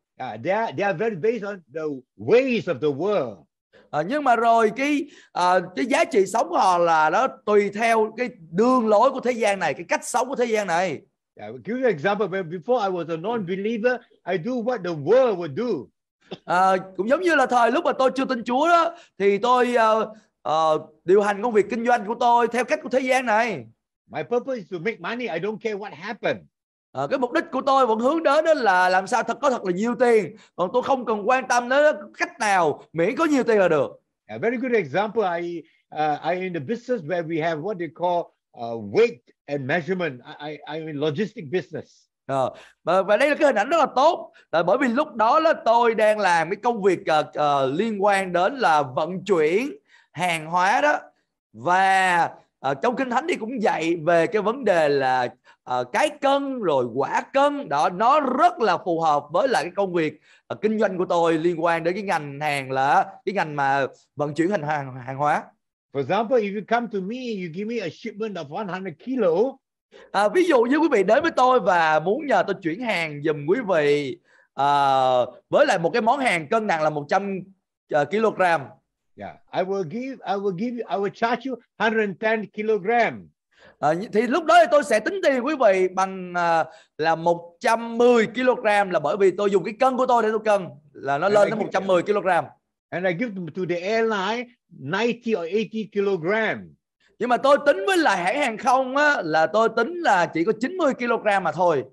Speaker 1: they, are, they are very based on the ways of the world. À, nhưng mà rồi cái à, cái giá trị sống của họ là nó tùy theo cái đường lối của thế gian này, cái cách sống của thế gian này. Yeah, give you an example. Before I was a non-believer, I do what the world would do. À, cũng giống như là thời lúc mà tôi chưa tin Chúa đó thì tôi uh, uh, điều hành công việc kinh doanh của tôi theo cách của thế gian này. My purpose is to make money. I don't care what happens. À, ờ, cái mục đích của tôi vẫn hướng đến đó là làm sao thật có thật là nhiều tiền còn tôi không cần quan tâm đến cách nào miễn có nhiều tiền là được a very good example I uh, I in the business where we have what they call uh, weight and measurement I I I'm in logistic business ờ, à, và đây là cái hình ảnh rất là tốt là bởi vì lúc đó là tôi đang làm cái công việc uh, uh, liên quan đến là vận chuyển hàng hóa đó và uh, trong kinh thánh thì cũng dạy về cái vấn đề là uh, cái cân rồi quả cân đó nó rất là phù hợp với lại cái công việc uh, kinh doanh của tôi liên quan đến cái ngành hàng là cái ngành mà vận chuyển hàng hàng, hàng hóa. For example, if you come to me, you give me a shipment of 100 kilo. À, ví dụ như quý vị đến với tôi và muốn nhờ tôi chuyển hàng dùm quý vị à, với lại một cái món hàng cân nặng là 100 uh, kg Yeah, I will give, I will give I will charge you 110 kilogram. À, thì lúc đó thì tôi sẽ tính tiền quý vị bằng à, là 110 kg là bởi vì tôi dùng cái cân của tôi để tôi cân là nó and lên I tới 110 kg. And I give to the airline 90 or 80 kg. Nhưng mà tôi tính với lại hãng hàng không á, là tôi tính là chỉ có 90 kg mà thôi.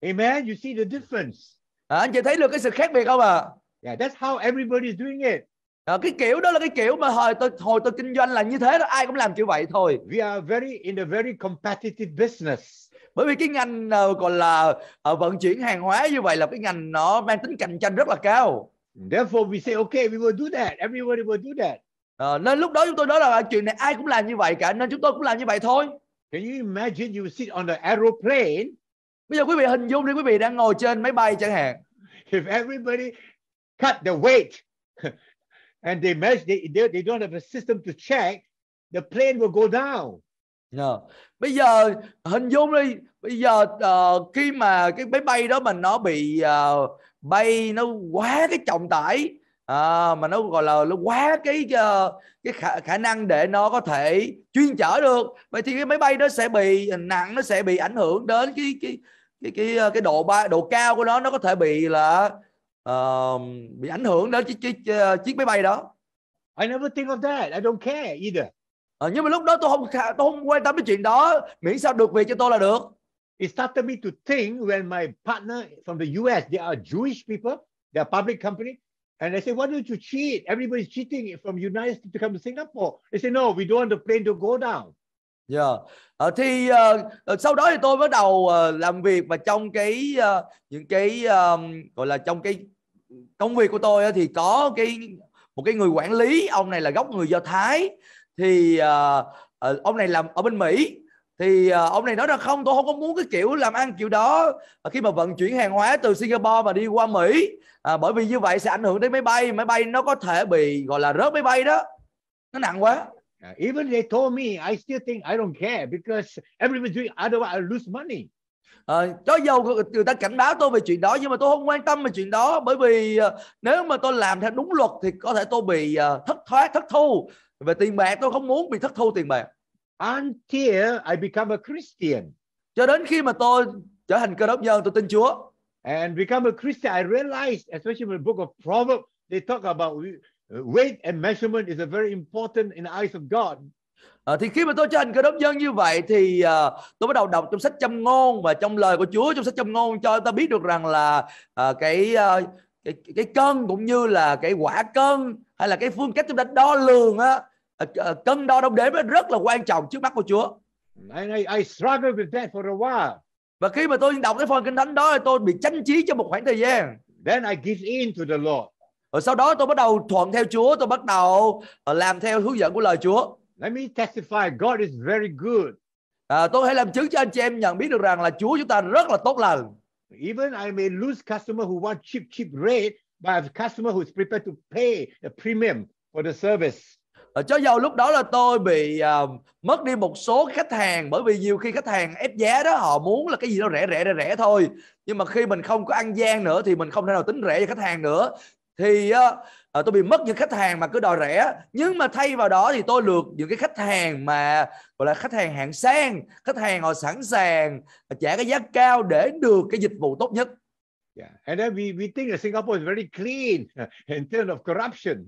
Speaker 1: Amen, you see the difference. À, anh chị thấy được cái sự khác biệt không ạ? À? Yeah, that's how everybody is doing it. À, cái kiểu đó là cái kiểu mà hồi tôi hồi tôi kinh doanh là như thế đó ai cũng làm như vậy thôi. We are very in a very competitive business. Bởi vì cái ngành uh, gọi là uh, vận chuyển hàng hóa như vậy là cái ngành nó mang tính cạnh tranh rất là cao. Therefore we say okay we will do that everybody will do that. À, nên lúc đó chúng tôi nói là chuyện này ai cũng làm như vậy cả nên chúng tôi cũng làm như vậy thôi. Can you imagine you sit on the aeroplane? Bây giờ quý vị hình dung đi quý vị đang ngồi trên máy bay chẳng hạn. If everybody cut the weight and they measure, they, they, they don't have a system to check, the plane will go down. Yeah. Dạ. Bây giờ hình dung đi, bây giờ uh, khi mà cái máy bay đó mình nó bị uh, bay nó quá cái trọng tải à, mà nó gọi là nó quá cái uh, cái khả, khả năng để nó có thể chuyên chở được vậy thì cái máy bay đó sẽ bị nặng nó sẽ bị ảnh hưởng đến cái cái cái cái cái độ ba độ cao của nó nó có thể bị là uh, bị ảnh hưởng đến chiếc chiếc ờ, chiếc máy bay đó. I never think of that. I don't care either. À, nhưng mà lúc đó tôi không tôi không quan tâm đến chuyện đó, miễn sao được về cho tôi là được. It started me to think when my partner from the US, they are Jewish people, they are public company, and I said, why don't you cheat? Everybody's cheating from United States to come to Singapore. They said, no, we don't want the plane to go down. Yeah. À, thì uh, sau đó thì tôi bắt đầu uh, làm việc và trong cái uh, những cái um, gọi là trong cái công việc của tôi thì có cái một cái người quản lý ông này là gốc người do thái thì uh, ông này làm ở bên mỹ thì uh, ông này nói là không tôi không có muốn cái kiểu làm ăn kiểu đó khi mà vận chuyển hàng hóa từ singapore mà đi qua mỹ à, bởi vì như vậy sẽ ảnh hưởng đến máy bay máy bay nó có thể bị gọi là rớt máy bay đó nó nặng quá Even they told me, I still think I don't care because everybody's doing otherwise I lose money à, chó dâu người ta cảnh báo tôi về chuyện đó nhưng mà tôi không quan tâm về chuyện đó bởi vì ờ, nếu mà tôi làm theo đúng luật thì có thể tôi bị ờ, thất thoát thất thu về tiền bạc tôi không muốn bị thất thu tiền bạc until I become a Christian cho đến khi mà tôi trở thành cơ đốc nhân tôi tin Chúa and become a Christian I realized especially in the book of Proverbs they talk about uh, weight and measurement is a very important in the eyes of God À, thì khi mà tôi cho thành cơ đốc nhân như vậy thì à, tôi bắt đầu đọc trong sách châm ngôn và trong lời của Chúa trong sách châm ngôn cho ta biết được rằng là à, cái, à, cái cái cân cũng như là cái quả cân hay là cái phương cách chúng ta đo lường á à, cân đo đong đếm rất là quan trọng trước mắt của Chúa. And I, I struggled with that for a while. Và khi mà tôi đọc cái phần kinh thánh đó tôi bị chánh trí trong một khoảng thời gian. Then I give in to the Lord. Rồi sau đó tôi bắt đầu thuận theo Chúa, tôi bắt đầu làm theo hướng dẫn của lời Chúa. Let me testify God is very good. À, tôi hãy làm chứng cho anh chị em nhận biết được rằng là Chúa chúng ta rất là tốt lành. Even I may lose customer who want cheap cheap rate, but I have customer who is prepared to pay a premium for the service. À, cho dầu lúc đó là tôi bị uh, mất đi một số khách hàng bởi vì nhiều khi khách hàng ép giá đó họ muốn là cái gì đó rẻ rẻ rẻ rẻ thôi nhưng mà khi mình không có ăn gian nữa thì mình không thể nào tính rẻ cho khách hàng nữa thì uh, à, tôi bị mất những khách hàng mà cứ đòi rẻ nhưng mà thay vào đó thì tôi lược những cái khách hàng mà gọi là khách hàng hạng sang khách hàng họ sẵn sàng trả cái giá cao để được cái dịch vụ tốt nhất Yeah. And then we, we think that Singapore is very clean in terms of corruption.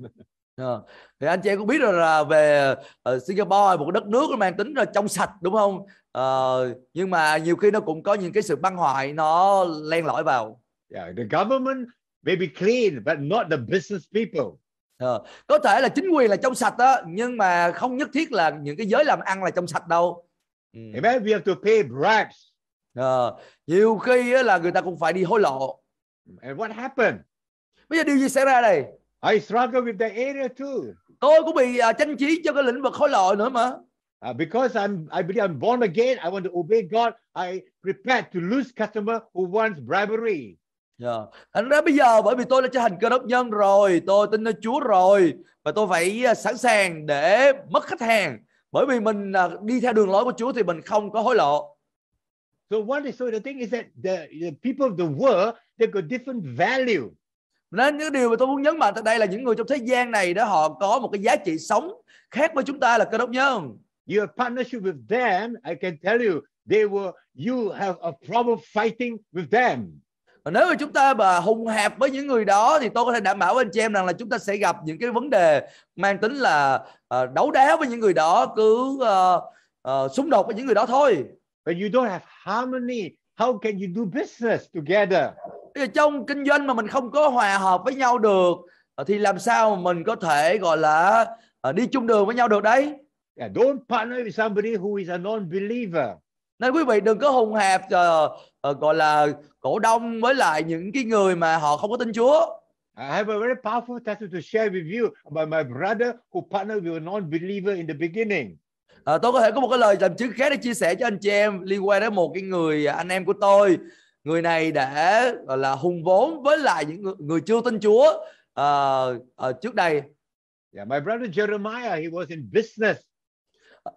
Speaker 1: À, thì anh chị cũng biết rồi là về uh, Singapore một đất nước mang tính là trong sạch đúng không? Uh, nhưng mà nhiều khi nó cũng có những cái sự băng hoại nó len lỏi vào. Yeah, the government maybe clean but not the business people. Ờ, có thể là chính quyền là trong sạch đó nhưng mà không nhất thiết là những cái giới làm ăn là trong sạch đâu. Ừ. Amen. We have to pay bribes. Ờ, nhiều khi là người ta cũng phải đi hối lộ. And what happened? Bây giờ điều gì xảy ra đây? I struggle with the area too. Tôi cũng bị uh, à, tranh chiến cho cái lĩnh vực hối lộ nữa mà. Uh, because I'm, I believe I'm born again, I want to obey God. I prepared to lose customer who wants bribery. Yeah. Dạ. Thành ra bây giờ bởi vì tôi đã trở thành cơ đốc nhân rồi, tôi tin nơi Chúa rồi và tôi phải à, sẵn sàng để mất khách hàng bởi vì mình à, đi theo đường lối của Chúa thì mình không có hối lộ. So what is so the thing is that the, the people of the world they got different value. Nên những điều mà tôi muốn nhấn mạnh tại đây là những người trong thế gian này đó họ có một cái giá trị sống khác với chúng ta là cơ đốc nhân. Your partnership with them, I can tell you, they will you have a problem fighting with them nếu mà chúng ta mà hùng hạp với những người đó thì tôi có thể đảm bảo với anh chị em rằng là chúng ta sẽ gặp những cái vấn đề mang tính là uh, đấu đá với những người đó cứ uh, uh, xung đột với những người đó thôi. But you don't have harmony. How can you do business together? Trong kinh doanh mà mình không có hòa hợp với nhau được thì làm sao mà mình có thể gọi là uh, đi chung đường với nhau được đấy? Yeah, don't partner with somebody who is a non-believer nên quý vị đừng có hùng hạp uh, gọi là cổ đông với lại những cái người mà họ không có tin Chúa. I have a very powerful tattoo to share with you about my brother who partnered with a non-believer in the beginning. À, tôi có thể có một cái lời làm chứng khác để chia sẻ cho anh chị em liên quan đến một cái người anh em của tôi người này đã gọi là hùng vốn với lại những người, người chưa tin Chúa uh, uh, trước đây. Yeah, my brother Jeremiah, he was in business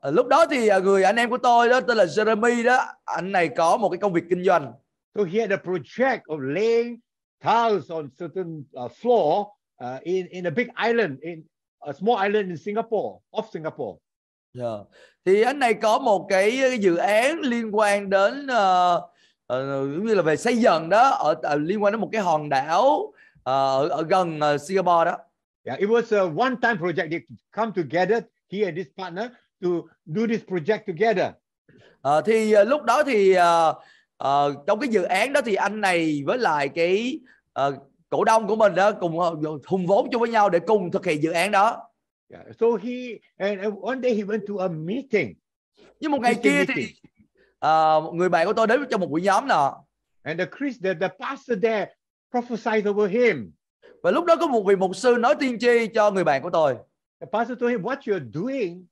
Speaker 1: Ờ, lúc đó thì à, người anh em của tôi đó tên là Jeremy đó anh này có một cái công việc kinh doanh so he had a project of laying tiles on certain uh, floor uh, in in a big island in a small island in Singapore off Singapore yeah. Dạ. thì anh này có một cái, dự án liên quan đến uh, uh, như là về xây dựng đó ở, ở liên quan đến một cái hòn đảo uh, ở, ở gần uh, Singapore đó yeah it was a one time project they come together he and his partner to do this project together. Uh, thì uh, lúc đó thì uh, uh, trong cái dự án đó thì anh này với lại cái uh, cổ đông của mình đó cùng hùng vốn chung với nhau để cùng thực hiện dự án đó. Yeah. So he and one day he went to a meeting. Nhưng một ngày Christian kia thì uh, người bạn của tôi đến cho một buổi nhóm nọ. And the Christ, the, the pastor there prophesied over him. Và lúc đó có một vị mục sư nói tiên tri cho người bạn của tôi. The pastor told him what you're doing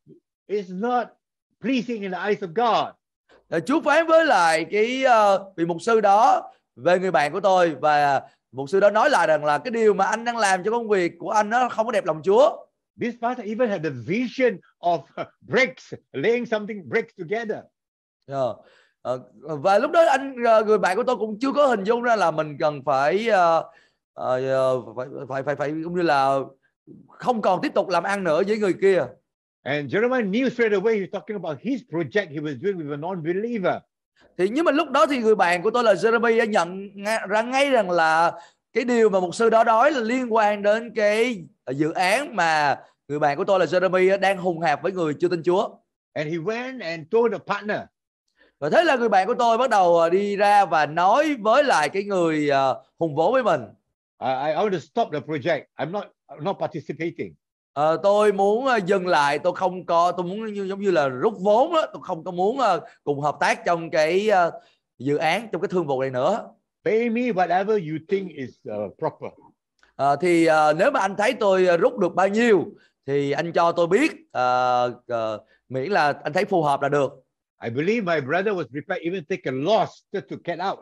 Speaker 1: is not pleasing in the eyes of God. Chúa phán với lại cái uh, vị mục sư đó về người bạn của tôi và mục sư đó nói lại rằng là cái điều mà anh đang làm cho công việc của anh nó không có đẹp lòng Chúa. This pastor even had a vision of bricks laying something bricks together. Yeah. Dạ. Uh, ờ, và lúc đó anh ờ, người bạn của tôi cũng chưa có hình dung ra là mình cần phải uh, uh, phải phải phải, phải cũng như là không còn tiếp tục làm ăn nữa với người kia. And Jeremiah knew straight away he was talking about his project he was doing with a non-believer. Thì nhưng mà lúc đó thì người bạn của tôi là Jeremiah đã nhận ra ngay rằng là cái điều mà mục sư đó nói là liên quan đến cái dự án mà người bạn của tôi là Jeremy đang hùng hạp với người chưa tin Chúa. And he went and told the partner. Và thế là người bạn của tôi bắt đầu à, đi ra và nói với lại cái người à, hùng vỗ với mình. I, I want to stop the project. I'm not I'm not participating à, tôi muốn ờ, dừng lại tôi không có tôi muốn như giống như là rút vốn đó, tôi không có muốn ờ, cùng hợp tác trong cái dự án trong cái thương vụ này nữa pay me whatever you think is uh, proper à, thì uh, nếu mà anh thấy tôi rút được bao nhiêu thì anh cho tôi biết uh, uh, miễn là anh thấy phù hợp là được I believe my brother was prepared even take a loss just to get out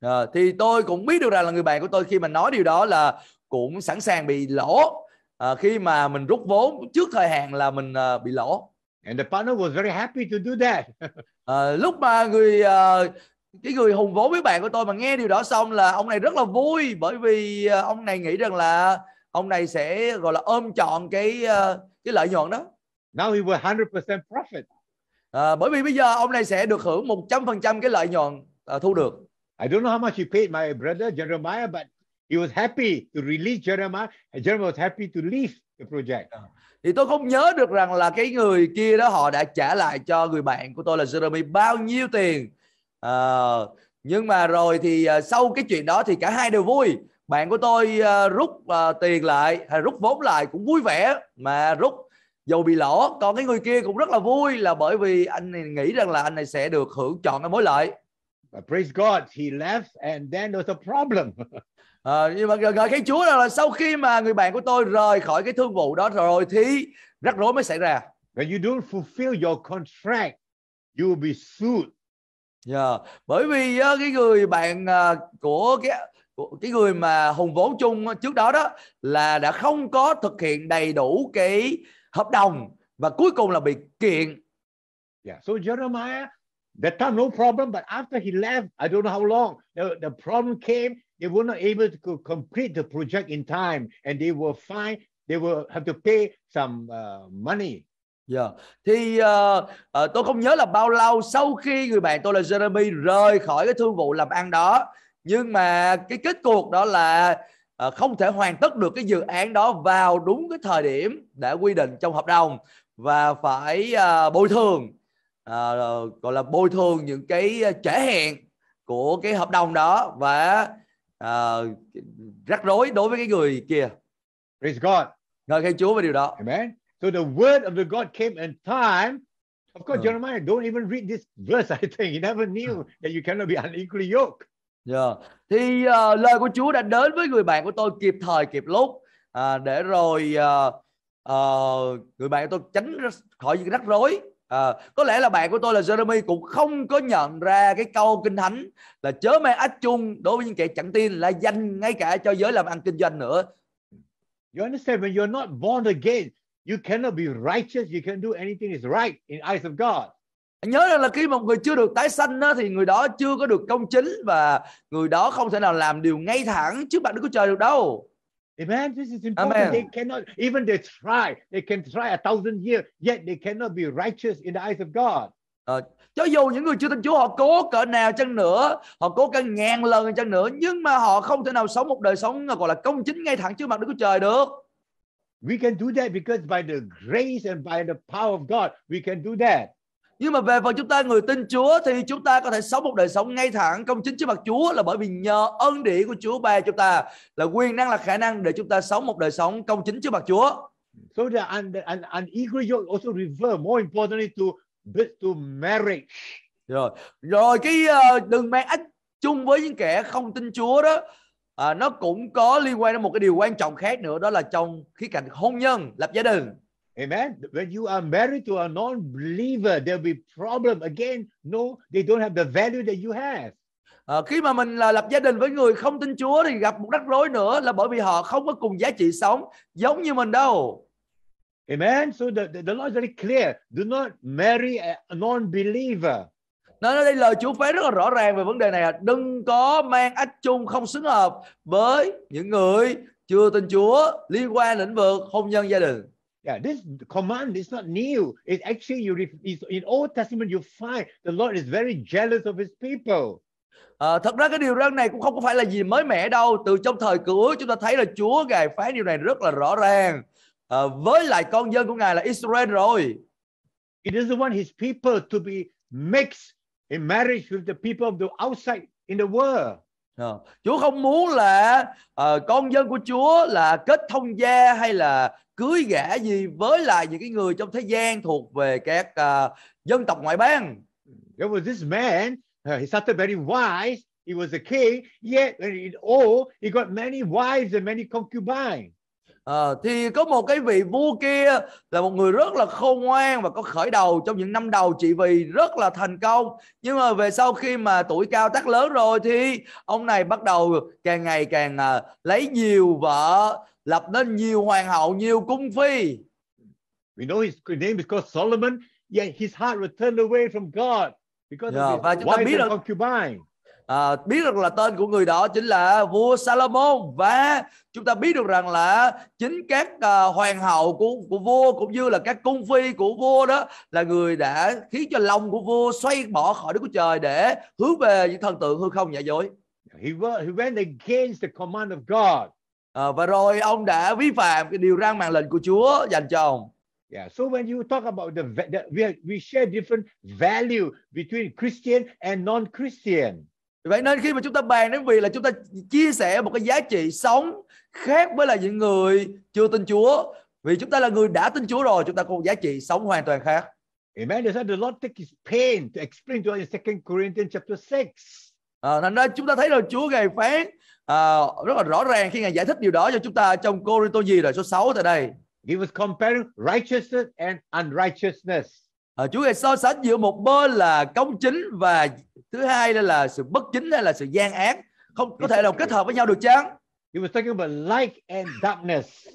Speaker 1: à, thì tôi cũng biết được rằng là người bạn của tôi khi mà nói điều đó là cũng sẵn sàng bị lỗ uh, khi mà mình rút vốn trước thời hạn là mình uh, bị lỗ. And the partner was very happy to do that. uh, lúc mà người uh, cái người hùng vốn với bạn của tôi mà nghe điều đó xong là ông này rất là vui bởi vì uh, ông này nghĩ rằng là ông này sẽ gọi là ôm trọn cái uh, cái lợi nhuận đó. Now he will 100% profit. Uh, bởi vì bây giờ ông này sẽ được hưởng 100% cái lợi nhuận uh, thu được. I don't know how much he paid my brother Jeremiah, but He was happy to release Jeremiah and Jeremiah was happy to leave the project. Dạ. Thì tôi không nhớ được rằng là cái người kia đó họ đã trả lại cho người bạn của tôi là Jeremy bao nhiêu tiền. À, nhưng mà rồi thì uh, sau cái chuyện đó thì cả hai đều vui. Bạn của tôi uh, rút uh, tiền lại, hay rút vốn lại cũng vui vẻ mà rút dầu bị lỗ. Còn cái người kia cũng rất là vui là bởi vì anh này nghĩ rằng là anh này sẽ được hưởng chọn cái mối lợi. But praise God, he left and then there was a problem. à, nhưng mà ngợi cái Chúa là, là sau khi mà người bạn của tôi rời khỏi cái thương vụ đó rồi thì rắc rối mới xảy ra. When you don't fulfill your contract, you will be sued. Yeah. Dạ, bởi vì uh, cái người bạn uh, của cái cái người mà hùng vốn chung trước đó đó là đã không có thực hiện đầy đủ cái hợp đồng và cuối cùng là bị kiện. Yeah. Dạ, so Jeremiah, that time no problem, but after he left, I don't know how long, the, the problem came They were not able to complete the project in time and they were fined, they will have to pay some uh, money. Yeah. Dạ. Thì uh, uh, tôi không nhớ là bao lâu sau khi người bạn tôi là Jeremy rời khỏi cái thương vụ làm ăn đó. Nhưng mà cái kết cuộc đó là uh, không thể hoàn tất được cái dự án đó vào đúng cái thời điểm đã quy định trong hợp đồng và phải uh, bồi thường uh, gọi là bồi thường những cái trễ hẹn của cái hợp đồng đó và uh, rắc rối đối với cái người kia. Praise God. Ngợi khen Chúa về điều đó. Amen. So the word of the God came in time. Of course, uh. Jeremiah don't even read this verse. I think he never knew ừ. that you cannot be unequally yoked. Yeah. Dạ. Thì uh, lời của Chúa đã đến với người bạn của tôi kịp thời, kịp lúc uh, để rồi uh, uh, người bạn của tôi tránh khỏi những rắc rối À, có lẽ là bạn của tôi là Jeremy cũng không có nhận ra cái câu kinh thánh là chớ mang ách chung đối với những kẻ chẳng tin là danh ngay cả cho giới làm ăn kinh doanh nữa. You understand when you're not born again, you cannot be righteous, you can do anything is right in eyes of God. Nhớ rằng là khi một người chưa được tái sanh đó, thì người đó chưa có được công chính và người đó không thể nào làm điều ngay thẳng trước mặt Đức Chúa Trời được đâu. Amen. This is important. Amen. They cannot, even they try, they can try a thousand years, yet they cannot be righteous in the eyes of God. À, cho dù những người chưa tin Chúa họ cố cỡ nào chăng nữa, họ cố cỡ ngàn lần chăng nữa, nhưng mà họ không thể nào sống một đời sống gọi là công chính ngay thẳng trước mặt Đức Chúa Trời được. We can do that because by the grace and by the power of God, we can do that nhưng mà về phần chúng ta người tin Chúa thì chúng ta có thể sống một đời sống ngay thẳng công chính trước mặt Chúa là bởi vì nhờ ân điển của Chúa ban chúng ta là quyền năng là khả năng để chúng ta sống một đời sống công chính trước mặt Chúa. So that and and and Igreja also refer more importantly to to marriage. Rồi, rồi cái uh, đường mang ách chung với những kẻ không tin Chúa đó à, nó cũng có liên quan đến một cái điều quan trọng khác nữa đó là trong khía cạnh hôn nhân lập gia đình Amen. When you are married to a non-believer, there'll be problem again. No, they don't have the value that you have. À, khi mà mình là lập gia đình với người không tin Chúa thì gặp một rắc rối nữa là bởi vì họ không có cùng giá trị sống giống như mình đâu. Amen. So the, the, the Lord is very clear. Do not marry a non-believer. Nói đây lời Chúa phán rất là rõ ràng về vấn đề này. Đừng có mang ách chung không xứng hợp với những người chưa tin Chúa liên quan lĩnh vực hôn nhân gia đình. Yeah, this command is not new. It's actually you it's, in Old Testament you find the Lord is very jealous of his people. À, thật ra cái điều răn này cũng không phải là gì mới mẻ đâu. Từ trong thời cựu chúng ta thấy là Chúa ngài phán điều này rất là rõ ràng à, với lại con dân của ngài là Israel rồi. He doesn't want his people to be mixed in marriage with the people of the outside in the world. À, Chúa không muốn là uh, con dân của Chúa là kết thông gia hay là cưới gả gì với lại những cái người trong thế gian thuộc về các uh, dân tộc ngoại bang. There was this man, uh, he started very wise, he was a king, yet in all he got many wives and many concubines. À, thì có một cái vị vua kia là một người rất là khôn ngoan và có khởi đầu trong những năm đầu trị vì rất là thành công nhưng mà về sau khi mà tuổi cao tác lớn rồi thì ông này bắt đầu càng ngày càng à, lấy nhiều vợ lập nên nhiều hoàng hậu, nhiều cung phi. We know his name is called Solomon, yet his heart was turned away from God because yeah, of his wife biết and concubine. À, biết được là tên của người đó chính là vua Salomon và chúng ta biết được rằng là chính các uh, hoàng hậu của của vua cũng như là các cung phi của vua đó là người đã khiến cho lòng của vua xoay bỏ khỏi Đức Chúa Trời để hướng về những thần tượng hư không giả dối. He, he went against the command of God. À, và rồi ông đã vi phạm cái điều răn mạng lệnh của Chúa dành cho ông. Yeah, so when you talk about the, the we, we share different value between Christian and non-Christian. Vậy nên khi mà chúng ta bàn đến việc là chúng ta chia sẻ một cái giá trị sống khác với là những người chưa tin Chúa, vì chúng ta là người đã tin Chúa rồi, chúng ta có một giá trị sống hoàn toàn khác. Amen. That's the Lord take his pain to explain to us in 2 Corinthians chapter 6. À, ờ, thành ra chúng ta thấy là Chúa ngài phán à, rất là rõ ràng khi Ngài giải thích điều đó cho chúng ta trong Corinto gì rồi số 6 tại đây. He was comparing righteousness and unrighteousness. À, Chúa Ngài so sánh giữa một bên là công chính và thứ hai là, là sự bất chính hay là sự gian ác. Không có thể nào kết hợp với nhau được chăng? He was talking about light and darkness.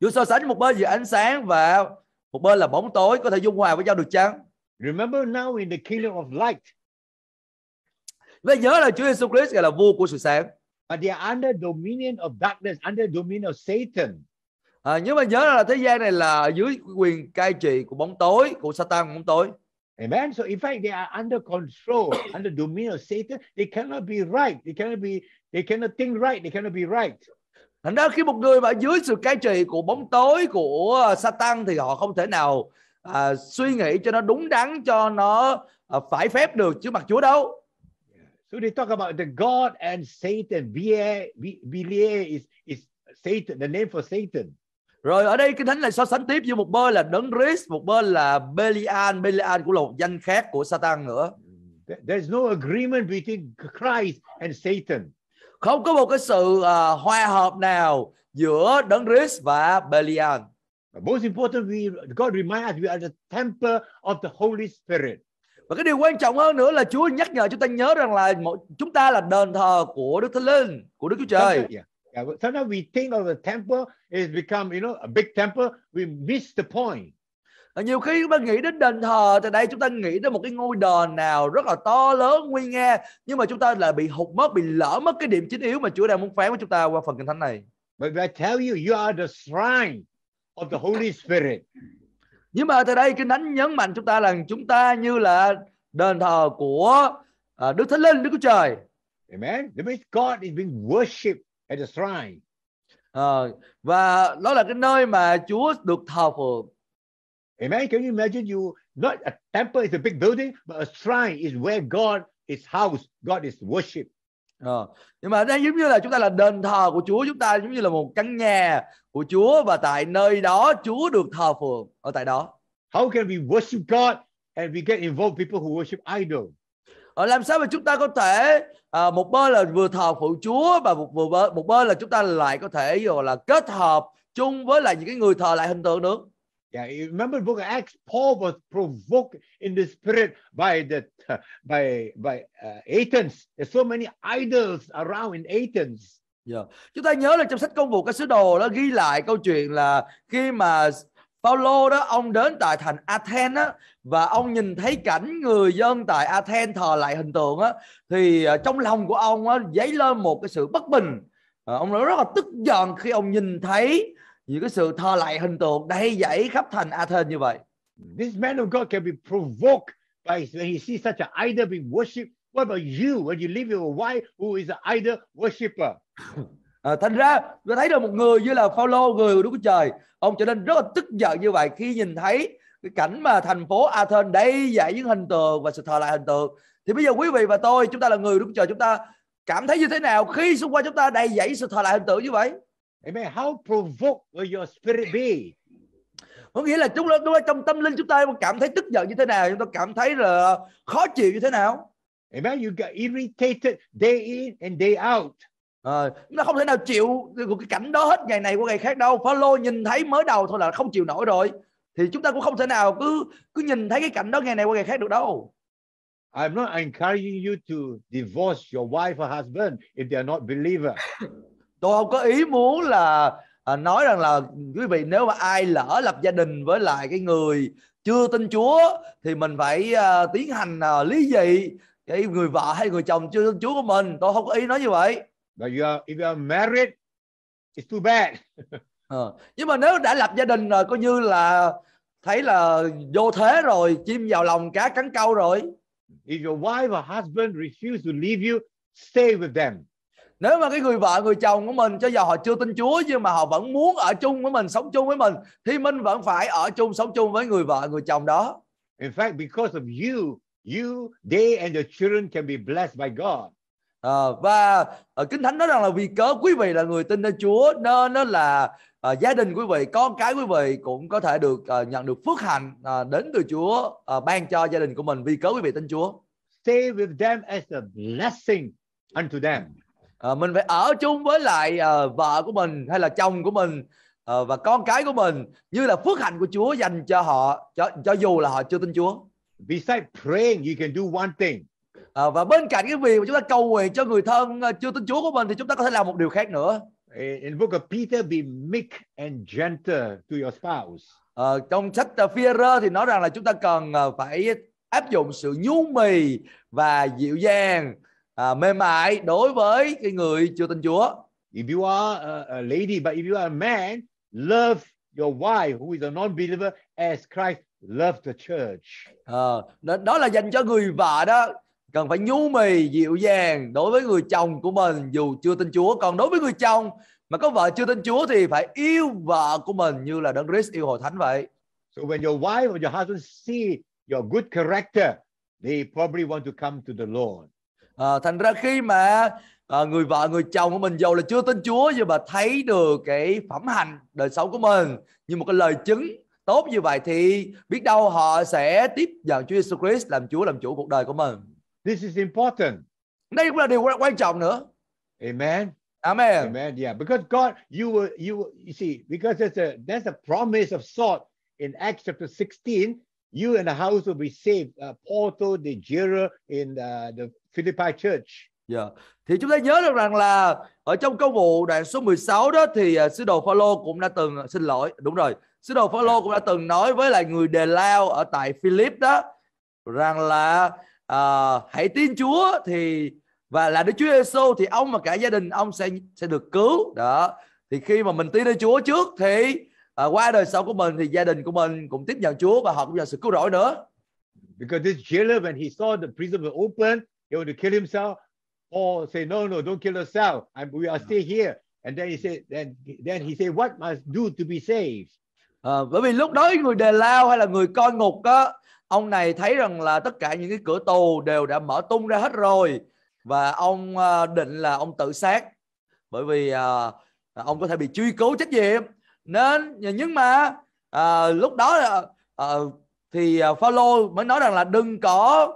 Speaker 1: Chúa so sánh một bên giữa ánh sáng và một bên là bóng tối có thể dung hòa với nhau được chăng? Remember now in the kingdom of light. Và nhớ là Chúa Giêsu Christ là vua của sự sáng but they are under dominion of darkness, under dominion of Satan. À, nhưng mà nhớ là thế gian này là dưới quyền cai trị của bóng tối, của Satan bóng tối. Amen. So in fact, they are under control, under dominion of Satan. They cannot be right. They cannot be. They cannot think right. They cannot be right. Thành ra khi một người mà dưới sự cai trị của bóng tối của à, Satan thì họ không thể nào à, suy nghĩ cho nó đúng đắn, cho nó à, phải phép được trước mặt Chúa đâu. So they talk about the God and Satan. Belial is is Satan, the name for Satan. Rồi ở đây Kinh Thánh lại so sánh tiếp với một bên là Đấng Christ, một bên là Belial. Belial cũng là một danh khác của Satan nữa. There's no agreement between Christ and Satan. Không có một cái sự uh, hòa hợp nào giữa Đấng Christ và Belial. Most important, we, God reminds us we are the temple of the Holy Spirit. Và cái điều quan trọng hơn nữa là Chúa nhắc nhở chúng ta nhớ rằng là chúng ta là đền thờ của Đức Thánh Linh, của Đức Chúa Trời. Yeah, but sometimes we think of the temple is become, you know, a big temple. We miss the point. Nhiều khi chúng ta nghĩ đến đền thờ thì đây chúng ta nghĩ đến một cái ngôi đền nào rất là to lớn nguy nga nhưng mà chúng ta lại bị hụt mất bị lỡ mất cái điểm chính yếu mà Chúa đang muốn phán với chúng ta qua phần kinh thánh này. But I tell you, you are the shrine of the Holy Spirit nhưng mà từ đây kinh thánh nhấn mạnh chúng ta là chúng ta như là đền thờ của uh, Đức Thánh Linh Đức Chúa Trời Amen. That means God is being worshipped at the shrine. À, và đó là cái nơi mà Chúa được thờ phượng. Amen. Can you imagine you not a temple is a big building, but a shrine is where God is housed. God is worshipped. À, ờ, nhưng mà đây giống như là chúng ta là đền thờ của Chúa, chúng ta giống như là một căn nhà của Chúa và tại nơi đó Chúa được thờ phượng ở tại đó. How can we worship God and we get involved people who worship idol? Ở ờ, làm sao mà chúng ta có thể à, một bên là vừa thờ phượng Chúa và một vừa bên, một bên là chúng ta lại có thể gọi là kết hợp chung với lại những cái người thờ lại hình tượng nữa. Yeah, you remember the book of Acts, Paul was provoked in the spirit by the by by uh, Athens. There's so many idols around in Athens. Yeah. Dạ. Chúng ta nhớ là trong sách công vụ các sứ đồ đó ghi lại câu chuyện là khi mà Paulo đó ông đến tại thành Athens á và ông nhìn thấy cảnh người dân tại Athens thờ lại hình tượng á thì ờ, trong lòng của ông á dấy lên một cái sự bất bình. À, ông nói rất là tức giận khi ông nhìn thấy những cái sự thờ lại hình tượng đầy dẫy khắp thành Athens như vậy. This man of God can be provoked by when he sees such an idol being worshipped What about you when you live with a wife who is an idol worshipper? À, thành ra tôi thấy là một người như là Phaolô người của Đức Chúa Trời ông trở nên rất là tức giận như vậy khi nhìn thấy cái cảnh mà thành phố Athens đầy dạy những hình tượng và sự thờ lại hình tượng thì bây giờ quý vị và tôi chúng ta là người Đức Chúa Trời chúng ta cảm thấy như thế nào khi xung quanh chúng ta đầy dẫy sự thờ lại hình tượng như vậy? Amen. How provoked will your spirit be? Có nghĩa là chúng ta trong tâm linh chúng ta cảm thấy tức giận như thế nào, chúng ta cảm thấy là khó chịu như thế nào? Amen. You get irritated day in and day out. À, nó không thể nào chịu được cái cảnh đó hết ngày này qua ngày khác đâu. Phaolô nhìn thấy mới đầu thôi là không chịu nổi rồi. Thì chúng ta cũng không thể nào cứ cứ nhìn thấy cái cảnh đó ngày này qua ngày khác được đâu. I'm not encouraging you to divorce your wife or husband if they are not believer. Tôi không có ý muốn là à, nói rằng là quý vị nếu mà ai lỡ lập gia đình với lại cái người chưa tin Chúa thì mình phải à, tiến hành à, lý dị cái người vợ hay người chồng chưa Chúa của mình tôi không có ý nói như vậy but you are, if you are married it's too bad à, nhưng mà nếu đã lập gia đình rồi coi như là thấy là vô thế rồi chim vào lòng cá cắn câu rồi if your wife or husband refuse to leave you stay with them nếu mà cái người vợ người chồng của mình cho dù họ chưa tin Chúa nhưng mà họ vẫn muốn ở chung với mình sống chung với mình thì mình vẫn phải ở chung sống chung với người vợ người chồng đó in fact because of you you they and your children can be blessed by God. À, và uh, Kinh Thánh nói rằng là vì cớ quý vị là người tin nơi Chúa nên nó là uh, gia đình quý vị, con cái quý vị cũng có thể được uh, nhận được phước hạnh uh, đến từ Chúa uh, ban cho gia đình của mình vì cớ quý vị tin Chúa. Stay with them as a blessing unto them. Uh, mình phải ở chung với lại uh, vợ của mình hay là chồng của mình uh, và con cái của mình như là phước hạnh của Chúa dành cho họ cho, cho dù là họ chưa tin Chúa beside praying you can do one thing à, và bên cạnh cái việc mà chúng ta cầu nguyện cho người thân à, chưa tin Chúa của mình thì chúng ta có thể làm một điều khác nữa in book of Peter be meek and gentle to your spouse à, trong sách à, Phi-e-rơ thì nói rằng là chúng ta cần à, phải áp dụng sự nhu mì và dịu dàng à, mềm mại đối với cái người chưa tin Chúa if you are a, a lady but if you are a man love your wife who is a non-believer as Christ Love the church. À, đó, đó là dành cho người vợ đó cần phải nhu mì dịu dàng đối với người chồng của mình dù chưa tin Chúa còn đối với người chồng mà có vợ chưa tin Chúa thì phải yêu vợ của mình như là Đấng Christ yêu hội thánh vậy. So when your wife or your husband see your good character, they probably want to come to the Lord. À, thành ra khi mà à, người vợ người chồng của mình giàu là chưa tin Chúa nhưng mà thấy được cái phẩm hạnh đời sống của mình như một cái lời chứng tốt như vậy thì biết đâu họ sẽ tiếp nhận Chúa Jesus Christ làm Chúa làm chủ cuộc đời của mình. This is important. Đây cũng là điều quan trọng nữa. Amen. Amen. Amen. Yeah, because God, you will, you will, you see, because there's a there's a promise of sort in Acts chapter 16. You and the house will be saved. Uh, Paul told the in uh, the Philippi church. Yeah. Dạ. Thì chúng ta nhớ được rằng là ở trong câu vụ đoạn số 16 đó thì uh, sứ đồ Phaolô cũng đã từng xin lỗi, đúng rồi, sứ đồ Phaolô cũng đã từng nói với lại người Đề Lao ở tại Philip đó rằng là uh, hãy tin Chúa thì và là Đức Chúa Giêsu thì ông và cả gia đình ông sẽ sẽ được cứu đó thì khi mà mình tin đến Chúa trước thì uh, qua đời sau của mình thì gia đình của mình cũng tiếp nhận Chúa và họ cũng nhận sự cứu rỗi nữa because this jailer when he saw the prison was open he wanted to kill himself Paul say no no don't kill yourself I'm, we are dạ. still here and then he said then, then he said what must do to be saved à, bởi vì lúc đó người đề lao hay là người coi ngục đó ông này thấy rằng là tất cả những cái cửa tù đều đã mở tung ra hết rồi và ông ờ, định là ông tự sát bởi vì à, ông có thể bị truy cứu trách nhiệm nên nhưng mà à, lúc đó à, thì Phaolô mới nói rằng là đừng có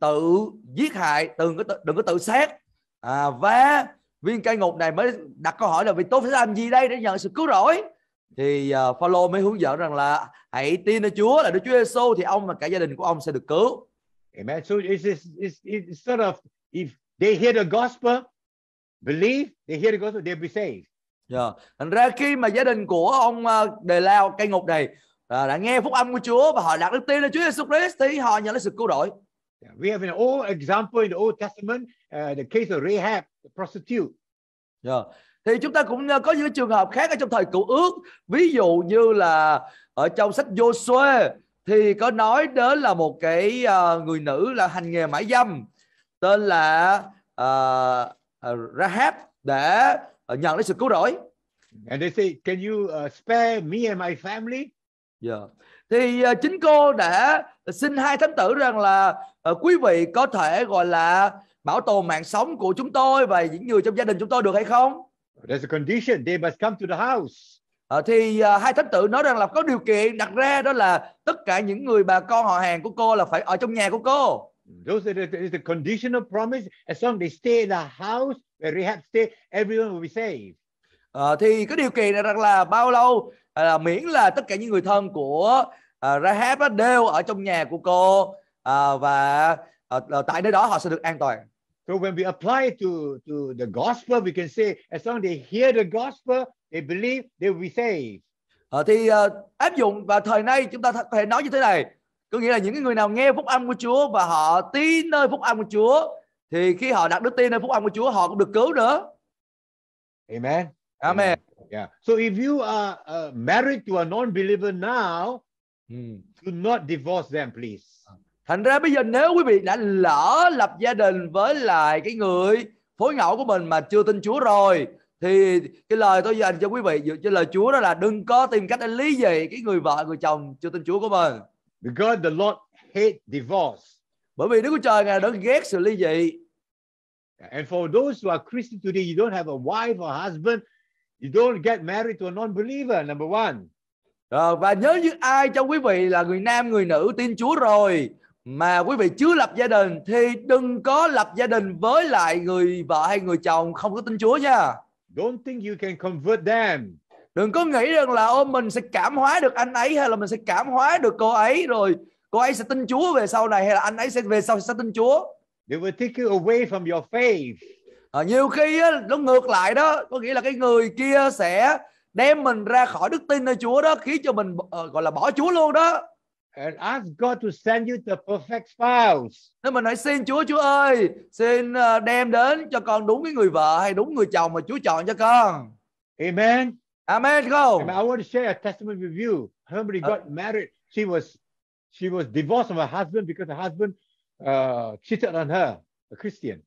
Speaker 1: tự giết hại đừng có tự, đừng có tự sát à, và viên cai ngục này mới đặt câu hỏi là vì tôi phải làm gì đây để nhận sự cứu rỗi thì uh, Phaolô mới hướng dẫn rằng là hãy tin nơi Chúa là Đức Chúa Giêsu thì ông và cả gia đình của ông sẽ được cứu. Amen. So it's, it's, it's, instead of if they hear the gospel, believe, they hear the gospel, they'll be saved. Yeah. Dạ. Thành ra khi mà gia đình của ông ờ, Đề Lao cây ngục này à, đã nghe phúc âm của Chúa và họ đặt đức tin nơi Chúa Jesus Christ thì họ nhận lấy sự cứu rỗi. Yeah, we have an old example in the Old Testament, uh, the case of Rahab, the prostitute. Yeah. Dạ thì chúng ta cũng ờ, có những trường hợp khác ở trong thời cựu ước ví dụ như là ở trong sách Joshua thì có nói đến là một cái ờ, người nữ là hành nghề mãi dâm tên là uh, Rahab để nhận lấy sự cứu rỗi. And they say, can you uh, spare me and my family? Yeah. Dạ. Thì uh, chính cô đã xin hai thánh tử rằng là uh, quý vị có thể gọi là bảo tồn mạng sống của chúng tôi và những người trong gia đình chúng tôi được hay không? There's a condition they must come to the house. À, thì à, hai thánh tử nói rằng là có điều kiện đặt ra đó là tất cả những người bà con họ hàng của cô là phải ở trong nhà của cô. Those are the, is the conditional promise. As long as they stay in the house where Rahab stay, everyone will be saved. À, thì có điều kiện này rằng là bao lâu à, miễn là tất cả những người thân của à, Rahab đều ở trong nhà của cô à, và à, tại nơi đó họ sẽ được an toàn. So when we apply it to, to the gospel, we can say as long as they hear the gospel, they believe, they will be saved. À, thì à, áp dụng vào thời nay chúng ta có thể nói như thế này. Có nghĩa là những người nào nghe phúc âm của Chúa và họ tin nơi phúc âm của Chúa thì khi họ đặt đức tin nơi phúc âm của Chúa họ cũng được cứu nữa. Amen. Amen. Amen. Yeah. So if you are uh, married to a non-believer now, hmm. do not divorce them please thành ra bây giờ nếu quý vị đã lỡ lập gia đình với lại cái người phối ngẫu của mình mà chưa tin Chúa rồi thì cái lời tôi dành cho quý vị dựa trên lời Chúa đó là đừng có tìm cách để lý gì cái người vợ người chồng chưa tin Chúa của mình. Because the Lord hate divorce. Bởi vì Đức Chúa Trời ngài đã ghét sự ly dị. And for those who are Christian today, you don't have a wife or husband, you don't get married to a non-believer. Number one. Rồi, và nhớ như ai trong quý vị là người nam người nữ tin Chúa rồi mà quý vị chưa lập gia đình thì đừng có lập gia đình với lại người vợ hay người chồng không có tin Chúa nha. Don't think you can convert them. Đừng có nghĩ rằng là ôm mình sẽ cảm hóa được anh ấy hay là mình sẽ cảm hóa được cô ấy rồi cô ấy sẽ tin Chúa về sau này hay là anh ấy sẽ về sau sẽ tin Chúa. They will take you away from your faith. À, nhiều khi á, nó ngược lại đó, có nghĩa là cái người kia sẽ đem mình ra khỏi đức tin nơi Chúa đó khiến cho mình uh, gọi là bỏ Chúa luôn đó. and ask God to send you the perfect spouse. Nếu mình hãy xin Chúa, Chúa ơi, xin đem đến cho con đúng cái người vợ hay đúng người chồng mà Chúa chọn cho con. Amen. Amen không? Amen. I want to share a testimony with you. Somebody got uh, married. She was she was divorced from her husband because her husband uh, cheated on her, a Christian.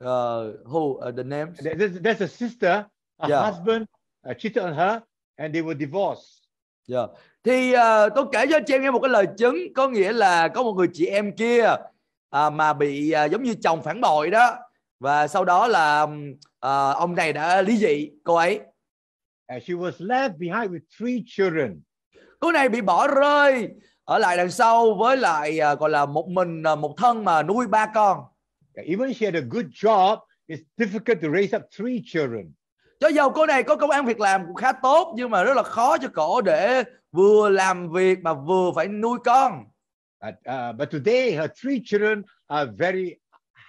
Speaker 1: Uh, who uh, the name? There's, there's a sister. Her yeah. husband uh, cheated on her, and they were divorced. Yeah. thì uh, tôi kể cho chị em nghe một cái lời chứng có nghĩa là có một người chị em kia uh, mà bị uh, giống như chồng phản bội đó và sau đó là uh, ông này đã lý dị cô ấy. And she was left behind with three children. Cô này bị bỏ rơi ở lại đằng sau với lại uh, gọi là một mình uh, một thân mà nuôi ba con. Even she had a good job, it's difficult to raise up three children. Cho dù cô này có công ăn việc làm cũng khá tốt nhưng mà rất là khó cho cổ để vừa làm việc mà vừa phải nuôi con. But, uh, but today her three children are very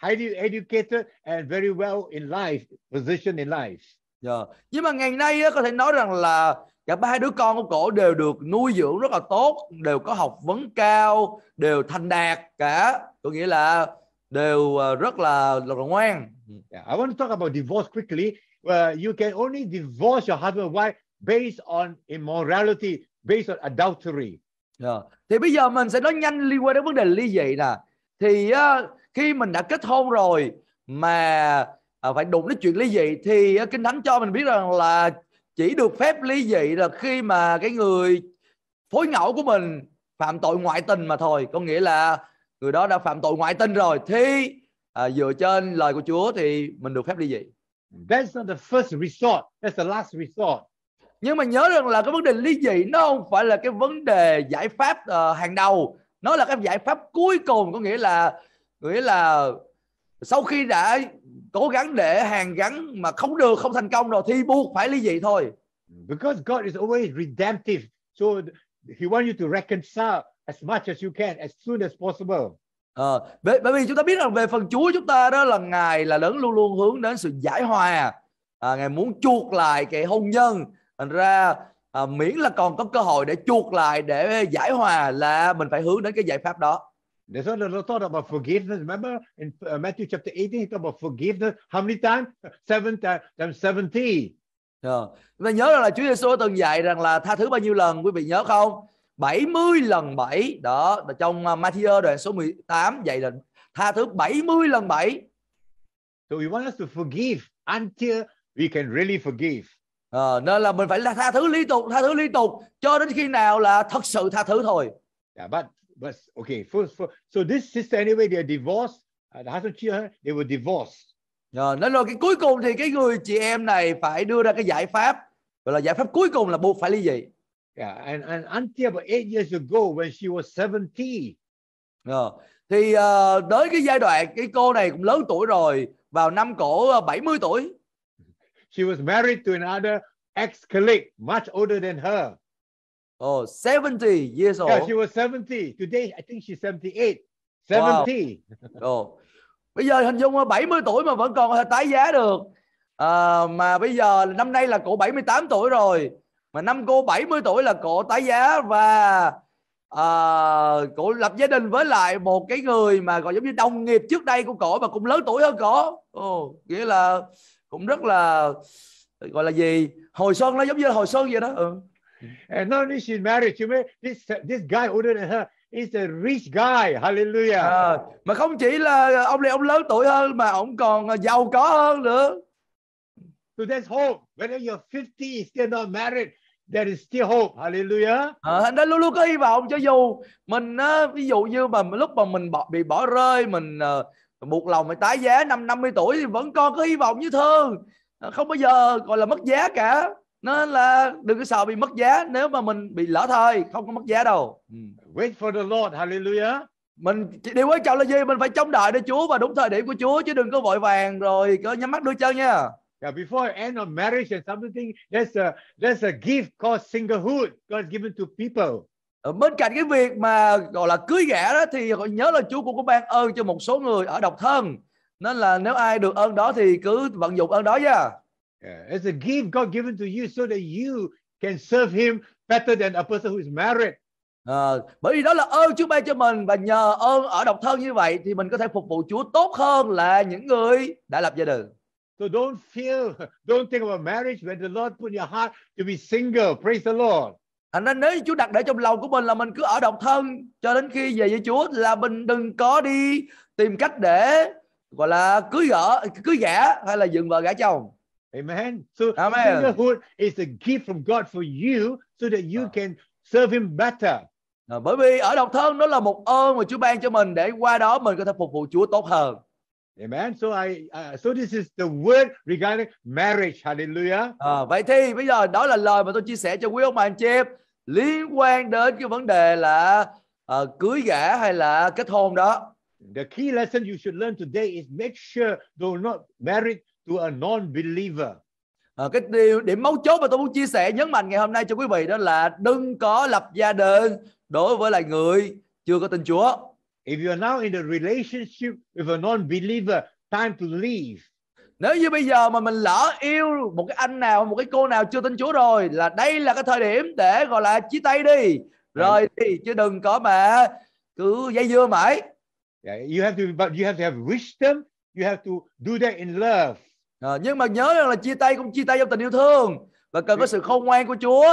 Speaker 1: highly educated and very well in life, position in life. Yeah. Dạ. Nhưng mà ngày nay có thể nói rằng là cả ba đứa con của cổ đều được nuôi dưỡng rất là tốt, đều có học vấn cao, đều thành đạt cả. Có nghĩa là đều ờ, rất là, là ngoan. Yeah. I want to talk about divorce quickly. Well, you can only divorce your husband or wife based on immorality based on adultery. Yeah. Dạ. Thì bây giờ mình sẽ nói nhanh liên quan đến vấn đề ly dị nè. Thì uh, khi mình đã kết hôn rồi mà uh, phải đụng đến chuyện ly dị thì uh, kinh thánh cho mình biết rằng là chỉ được phép ly dị là khi mà cái người phối ngẫu của mình phạm tội ngoại tình mà thôi. Có nghĩa là người đó đã phạm tội ngoại tình rồi thì à, dựa trên lời của Chúa thì mình được phép ly dị. That's not the first resort, that's the last resort nhưng mà nhớ rằng là cái vấn đề ly dị nó không phải là cái vấn đề giải pháp uh, hàng đầu nó là cái giải pháp cuối cùng có nghĩa là nghĩa là sau khi đã cố gắng để hàng gắn mà không được không thành công rồi thì buộc phải ly dị thôi because God is always redemptive so he wants you to reconcile as much as you can as soon as possible à, bởi, bởi vì chúng ta biết rằng về phần Chúa chúng ta đó là Ngài là đấng luôn luôn hướng đến sự giải hòa à, Ngài muốn chuộc lại cái hôn nhân thành ra à, miễn là còn có cơ hội để chuộc lại để giải hòa là mình phải hướng đến cái giải pháp đó There's not a lot about forgiveness. Remember in uh, Matthew chapter 18, it's about forgiveness. How many times? Seven times 70. Yeah. Và nhớ rằng là Chúa Giêsu từng dạy rằng là tha thứ bao nhiêu lần, quý vị nhớ không? 70 lần 7. Đó, là trong à, Matthew đoạn số 18 dạy là tha thứ 70 lần 7. So we want us to forgive until we can really forgive à, nên là mình phải là tha thứ liên tục tha thứ liên tục cho đến khi nào là thật sự tha thứ thôi yeah, but but okay first, first so this sister anyway they divorced uh, the husband cheated her they were divorced à, nên rồi cái cuối cùng thì cái người chị em này phải đưa ra cái giải pháp gọi là giải pháp cuối cùng là buộc phải ly dị yeah and, and until about eight years ago when she was 70 à, ờ, thì uh, tới cái giai đoạn cái cô này cũng lớn tuổi rồi vào năm cổ 70 tuổi she was married to another ex-colleague much older than her. Oh, 70 years old. Yeah, she was 70. Today, I think she's 78. 70. Wow. Oh. Bây giờ hình dung 70 tuổi mà vẫn còn tái giá được. À, mà bây giờ năm nay là cổ 78 tuổi rồi. Mà năm cô 70 tuổi là cổ tái giá và à, cổ lập gia đình với lại một cái người mà gọi giống như đồng nghiệp trước đây của cổ mà cũng lớn tuổi hơn cổ. oh, nghĩa là cũng rất là gọi là gì hồi xuân nó giống như là hồi xuân vậy đó ừ. And not only she's married, she married this this guy older than her is a rich guy. Hallelujah. À, mà không chỉ là ông này ông lớn tuổi hơn mà ông còn giàu có hơn nữa. So there's hope. Whether you're 50 still not married, there is still hope. Hallelujah. À, anh đã luôn luôn có hy vọng cho dù mình ví dụ như mà lúc mà mình bị bỏ rơi, mình ờ, buộc lòng phải tái giá năm 50 tuổi thì vẫn còn có hy vọng như thường à, không bao giờ gọi là mất giá cả nên là đừng có sợ bị mất giá nếu mà mình bị lỡ thời không có mất giá đâu ừ. wait for the Lord hallelujah mình điều quan trọng là gì mình phải chống đợi để Chúa và đúng thời điểm của Chúa chứ đừng có vội vàng rồi cứ nhắm mắt đôi chân nha Yeah, before end of marriage and something, there's a there's a gift called singlehood God given to people bên cạnh cái việc mà gọi là cưới gả đó thì nhớ là Chúa cũng có ban ơn cho một số người ở độc thân nên là nếu ai được ơn đó thì cứ vận dụng ơn đó nha. Yeah, it's a gift God given to you so that you can serve Him better than a person who is married. À, bởi vì đó là ơn Chúa ban cho mình và nhờ ơn ở độc thân như vậy thì mình có thể phục vụ Chúa tốt hơn là những người đã lập gia đình. So don't feel, don't think about marriage when the Lord put your heart to be single. Praise the Lord. Thành ra nếu như Chúa đặt để trong lòng của mình là mình cứ ở độc thân cho đến khi về với Chúa là mình đừng có đi tìm cách để gọi là cưới vợ, cưới gả hay là dựng vợ gã chồng. Amen. So Amen. singlehood is a gift from God for you so that you à. can serve him better. À, bởi vì ở độc thân nó là một ơn mà Chúa ban cho mình để qua đó mình có thể phục vụ Chúa tốt hơn. Amen. So I uh, so this is the word regarding marriage. Hallelujah. À, vậy thì bây giờ đó là lời mà tôi chia sẻ cho quý ông bà anh chị em liên quan đến cái vấn đề là uh, cưới gả hay là kết hôn đó. The key lesson you should learn today is make sure you're not married to a non-believer. À, cái điều điểm mấu chốt mà tôi muốn chia sẻ nhấn mạnh ngày hôm nay cho quý vị đó là đừng có lập gia đình đối với lại người chưa có tin Chúa. If you are now in a relationship with a non-believer, time to leave nếu như bây giờ mà mình lỡ yêu một cái anh nào một cái cô nào chưa tin Chúa rồi là đây là cái thời điểm để gọi là chia tay đi rồi thì chứ đừng có mà cứ dây dưa mãi yeah, you have to but you have to have wisdom you have to do that in love à, nhưng mà nhớ rằng là chia tay cũng chia tay trong tình yêu thương và cần có sự khôn ngoan của Chúa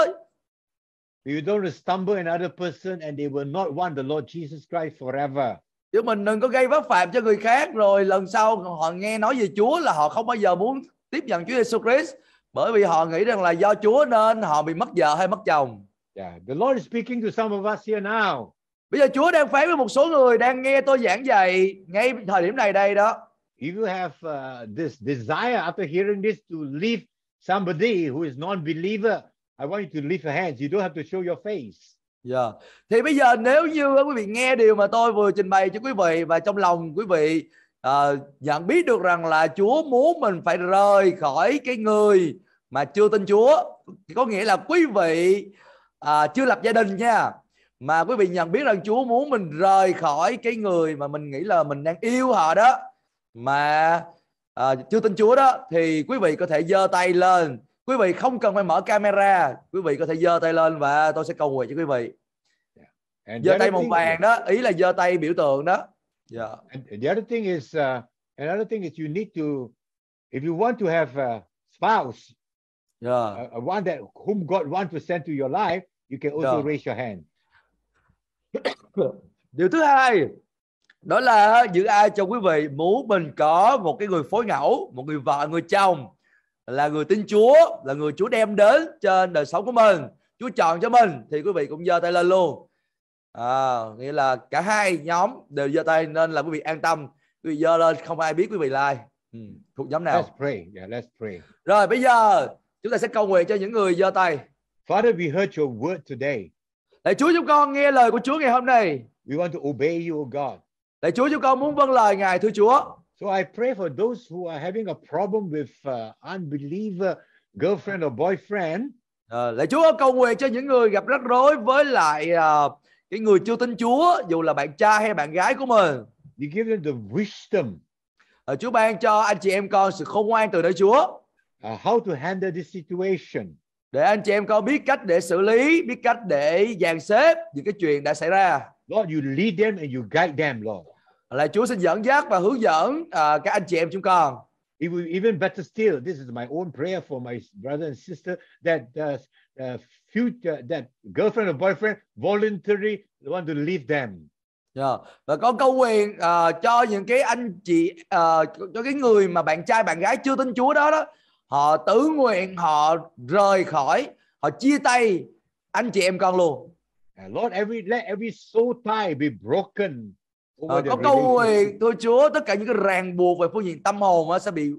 Speaker 1: You don't stumble another person and they will not want the Lord Jesus Christ forever chứ mình đừng có gây vấp phạm cho người khác rồi lần sau họ nghe nói về Chúa là họ không bao giờ muốn tiếp nhận Chúa Jesus Christ bởi vì họ nghĩ rằng là do Chúa nên họ bị mất vợ hay mất chồng. Yeah, the Lord is speaking to some of us here now. Bây giờ Chúa đang phán với một số người đang nghe tôi giảng dạy ngay thời điểm này đây đó. If you have uh, this desire after hearing this to leave somebody who is non-believer, I want you to lift your hands. You don't have to show your face. Dạ. Yeah. Thì bây giờ nếu như ờ, quý vị nghe điều mà tôi vừa trình bày cho quý vị và trong lòng quý vị uh, nhận biết được rằng là Chúa muốn mình phải rời khỏi cái người mà chưa tin Chúa, có nghĩa là quý vị uh, chưa lập gia đình nha, mà quý vị nhận biết rằng Chúa muốn mình rời khỏi cái người mà mình nghĩ là mình đang yêu họ đó, mà uh, chưa tin Chúa đó, thì quý vị có thể giơ tay lên quý vị không cần phải mở camera quý vị có thể giơ tay lên và tôi sẽ cầu nguyện cho quý vị giơ tay một vàng đó ý là giơ tay biểu tượng đó yeah dạ. and the other thing is uh, another thing is you need to if you want to have a spouse yeah dạ. a, a one that whom God wants to send to your life you can also yeah. Dạ. raise your hand điều thứ hai đó là những ai cho quý vị muốn mình có một cái người phối ngẫu một người vợ người chồng là người tin Chúa là người Chúa đem đến trên đời sống của mình Chúa chọn cho mình thì quý vị cũng giơ tay lên luôn à, nghĩa là cả hai nhóm đều giơ tay nên là quý vị an tâm quý vị giơ lên không ai biết quý vị là ai ừ. thuộc nhóm nào let's pray. Yeah, let's pray. rồi bây giờ chúng ta sẽ cầu nguyện cho những người giơ tay Father we heard your word today Lạy Chúa chúng con nghe lời của Chúa ngày hôm nay we want to obey you God Lạy Chúa chúng con muốn vâng lời ngài thưa Chúa So I pray for those who are having a problem with uh, unbeliever girlfriend or boyfriend. À, lạy Chúa cầu nguyện cho những người gặp rắc rối với lại uh, cái người chưa tin Chúa, dù là bạn trai hay bạn gái của mình. You give them the wisdom. À, Chúa ban cho anh chị em con sự khôn ngoan từ nơi Chúa. Uh, how to handle this situation. Để anh chị em con biết cách để xử lý, biết cách để dàn xếp những cái chuyện đã xảy ra. Lord, you lead them and you guide them, Lord. Lạy Chúa xin dẫn dắt và hướng dẫn uh, các anh chị em chúng con. Even better still, this is my own prayer for my brother and sister that uh, uh, future that girlfriend or boyfriend voluntary want to leave them. Yeah. Dạ. Và có câu nguyện uh, à, cho những cái anh chị uh, cho cái người mà bạn trai bạn gái chưa tin Chúa đó đó, họ tự nguyện họ rời khỏi, họ chia tay anh chị em con luôn. Uh, Lord, every let every soul tie be broken Ờ, có câu rồi, thưa Chúa, tất cả những cái ràng buộc về phương diện tâm hồn sẽ bị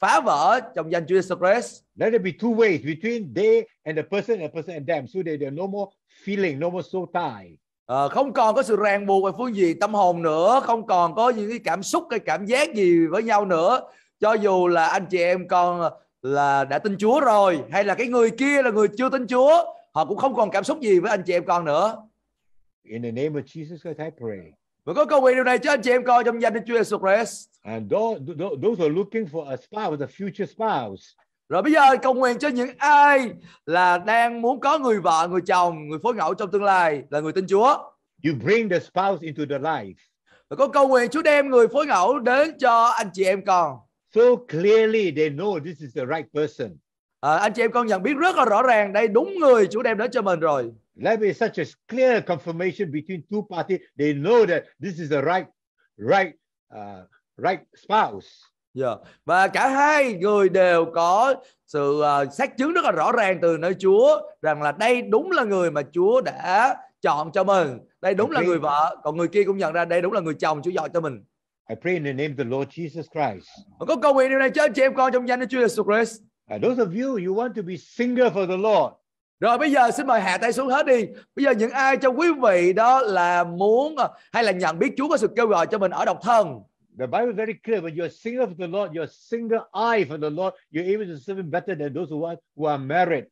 Speaker 1: phá vỡ trong danh Chúa Jesus Christ. Let there be two ways between they and the person and the person and them, so they are no more feeling, no more soul tie. À, không còn có sự ràng buộc về phương diện tâm hồn nữa, không còn có những cái cảm xúc, cái cảm giác gì với nhau nữa. Cho dù là anh chị em con là đã tin Chúa rồi, hay là cái người kia là người chưa tin Chúa, họ cũng không còn cảm xúc gì với anh chị em con nữa. In the name of Jesus Christ, I pray. Và có câu nguyện điều này cho anh chị em coi trong danh Đức Chúa Jesus Christ. And those, those who are looking for a spouse, a future spouse. Rồi bây giờ cầu nguyện cho những ai là đang muốn có người vợ, người chồng, người phối ngẫu trong tương lai là người tin Chúa. You bring the spouse into the life. Và có cầu nguyện Chúa đem người phối ngẫu đến cho anh chị em con. So clearly they know this is the right person. À, anh chị em con nhận biết rất là rõ ràng đây đúng người Chúa đem đến cho mình rồi. There is such a clear confirmation between two parties. They know that this is the right, right, uh, right spouse. Yeah. Dạ. Và cả hai người đều có sự uh, à, xác chứng rất là rõ ràng từ nơi Chúa rằng là đây đúng là người mà Chúa đã chọn cho mình. Đây đúng I là người vợ, còn người kia cũng nhận ra đây đúng là người chồng Chúa dọn cho mình. I pray in the name of the Lord Jesus Christ. Con cầu nguyện điều này cho anh chị em con trong danh Đức Chúa Jesus Christ. Uh, those of you you want to be single for the Lord. Rồi bây giờ xin mời hạ tay xuống hết đi. Bây giờ những ai cho quý vị đó là muốn à, hay là nhận biết Chúa có sự kêu gọi cho mình ở độc thân. The Bible is very clear when you're single for the Lord, you're single eye for the Lord, you're able to serve him better than those who are, who are married.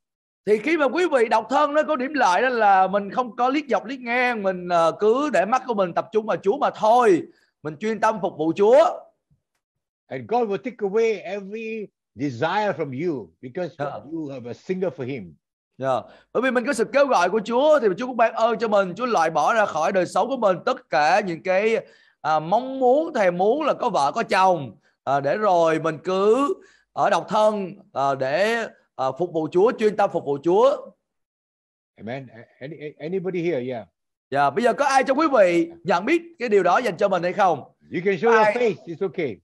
Speaker 1: Thì khi mà quý vị độc thân nó có điểm lợi đó là mình không có liếc dọc liếc ngang, mình à, cứ để mắt của mình tập trung vào Chúa mà thôi. Mình chuyên tâm phục vụ Chúa. And God will take away every desire from you because dạ. you have a single for him. Yeah. Dạ. Bởi vì mình có sự kêu gọi của Chúa thì Chúa cũng ban ơn cho mình, Chúa loại bỏ ra khỏi đời sống của mình tất cả những cái à, mong muốn thèm muốn là có vợ có chồng à, để rồi mình cứ ở độc thân à, để à, phục vụ Chúa, chuyên tâm phục vụ Chúa. Amen. Any, anybody here? Yeah. Yeah, dạ. bây giờ có ai trong quý vị nhận biết cái điều đó dành cho mình hay không? You can show your face, it's okay.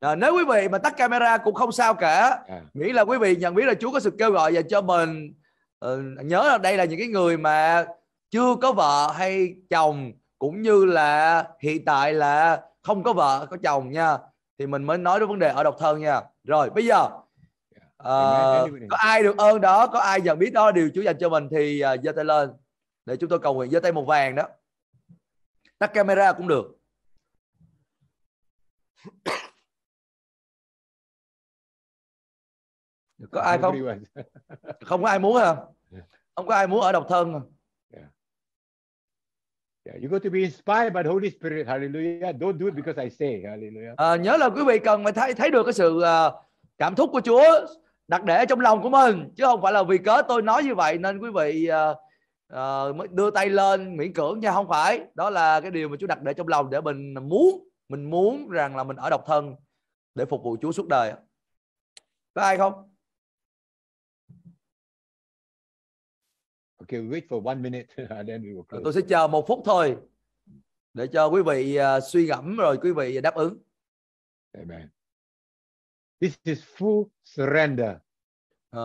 Speaker 1: à, nếu quý vị mà tắt camera cũng không sao cả. À. Nghĩ là quý vị nhận biết là Chúa có sự kêu gọi dành cho mình ừ, nhớ là đây là những cái người mà chưa có vợ hay chồng cũng như là hiện tại là không có vợ có chồng nha thì mình mới nói đến vấn đề ở độc thân nha rồi bây giờ uh, có ai được ơn đó có ai nhận biết đó điều Chúa dành cho mình thì uh, giơ tay lên để chúng tôi cầu nguyện giơ tay một vàng đó tắt camera cũng được có ai không không có ai muốn hả không có ai muốn ở độc thân không? Yeah. you got to be inspired by the Holy Spirit. Hallelujah. Don't do it because I say. Hallelujah. À, nhớ là quý vị cần phải thấy thấy được cái sự uh, cảm thúc của Chúa đặt để trong lòng của mình chứ không phải là vì cớ tôi nói như vậy nên quý vị uh, uh, mới đưa tay lên miễn cưỡng nha không phải đó là cái điều mà Chúa đặt để trong lòng để mình muốn mình muốn rằng là mình ở độc thân để phục vụ Chúa suốt đời có ai không Okay, wait for one minute and then we will close. Tôi sẽ chờ một phút thôi để cho quý vị à, suy ngẫm rồi quý vị đáp ứng. Amen. This is full surrender. À,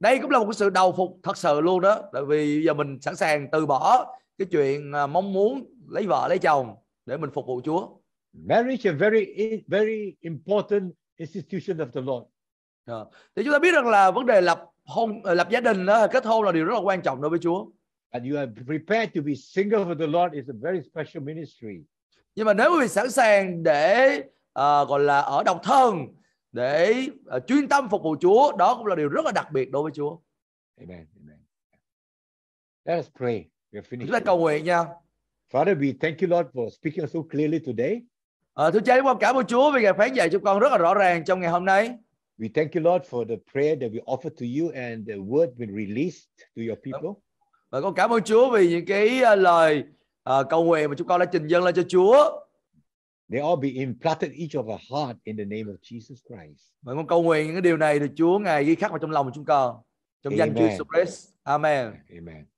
Speaker 1: đây cũng là một cái sự đầu phục thật sự luôn đó, tại vì giờ mình sẵn sàng từ bỏ cái chuyện à, mong muốn lấy vợ lấy chồng để mình phục vụ Chúa. Marriage is very very important institution of the Lord. À, thì chúng ta biết rằng là vấn đề lập hôn ờ, lập gia đình đó kết hôn là điều rất là quan trọng đối với Chúa. And you are prepared to be single for the Lord is a very special ministry. Nhưng mà nếu quý vị sẵn sàng để uh, gọi là ở độc thân để uh, chuyên tâm phục vụ Chúa, đó cũng là điều rất là đặc biệt đối với Chúa. Amen. Amen. Let us pray. We are finished. Chúng ta cầu nguyện nha. Father, we thank you Lord for speaking so clearly today. À, thưa cha, con cảm ơn Chúa vì Ngài phán dạy cho con rất là rõ ràng trong ngày hôm nay. We thank you, Lord, for the prayer that we offer to you and the word we released to your vâng. people. Và con cảm ơn Chúa vì những cái à, lời uh, cầu nguyện mà chúng con đã trình dâng lên cho Chúa. They all be implanted each of our heart in the name of Jesus Christ. Và con cầu nguyện những cái điều này thì Chúa ngài ghi khắc vào trong lòng của chúng con. Trong Amen. danh Chúa Jesus Christ. Amen. Amen.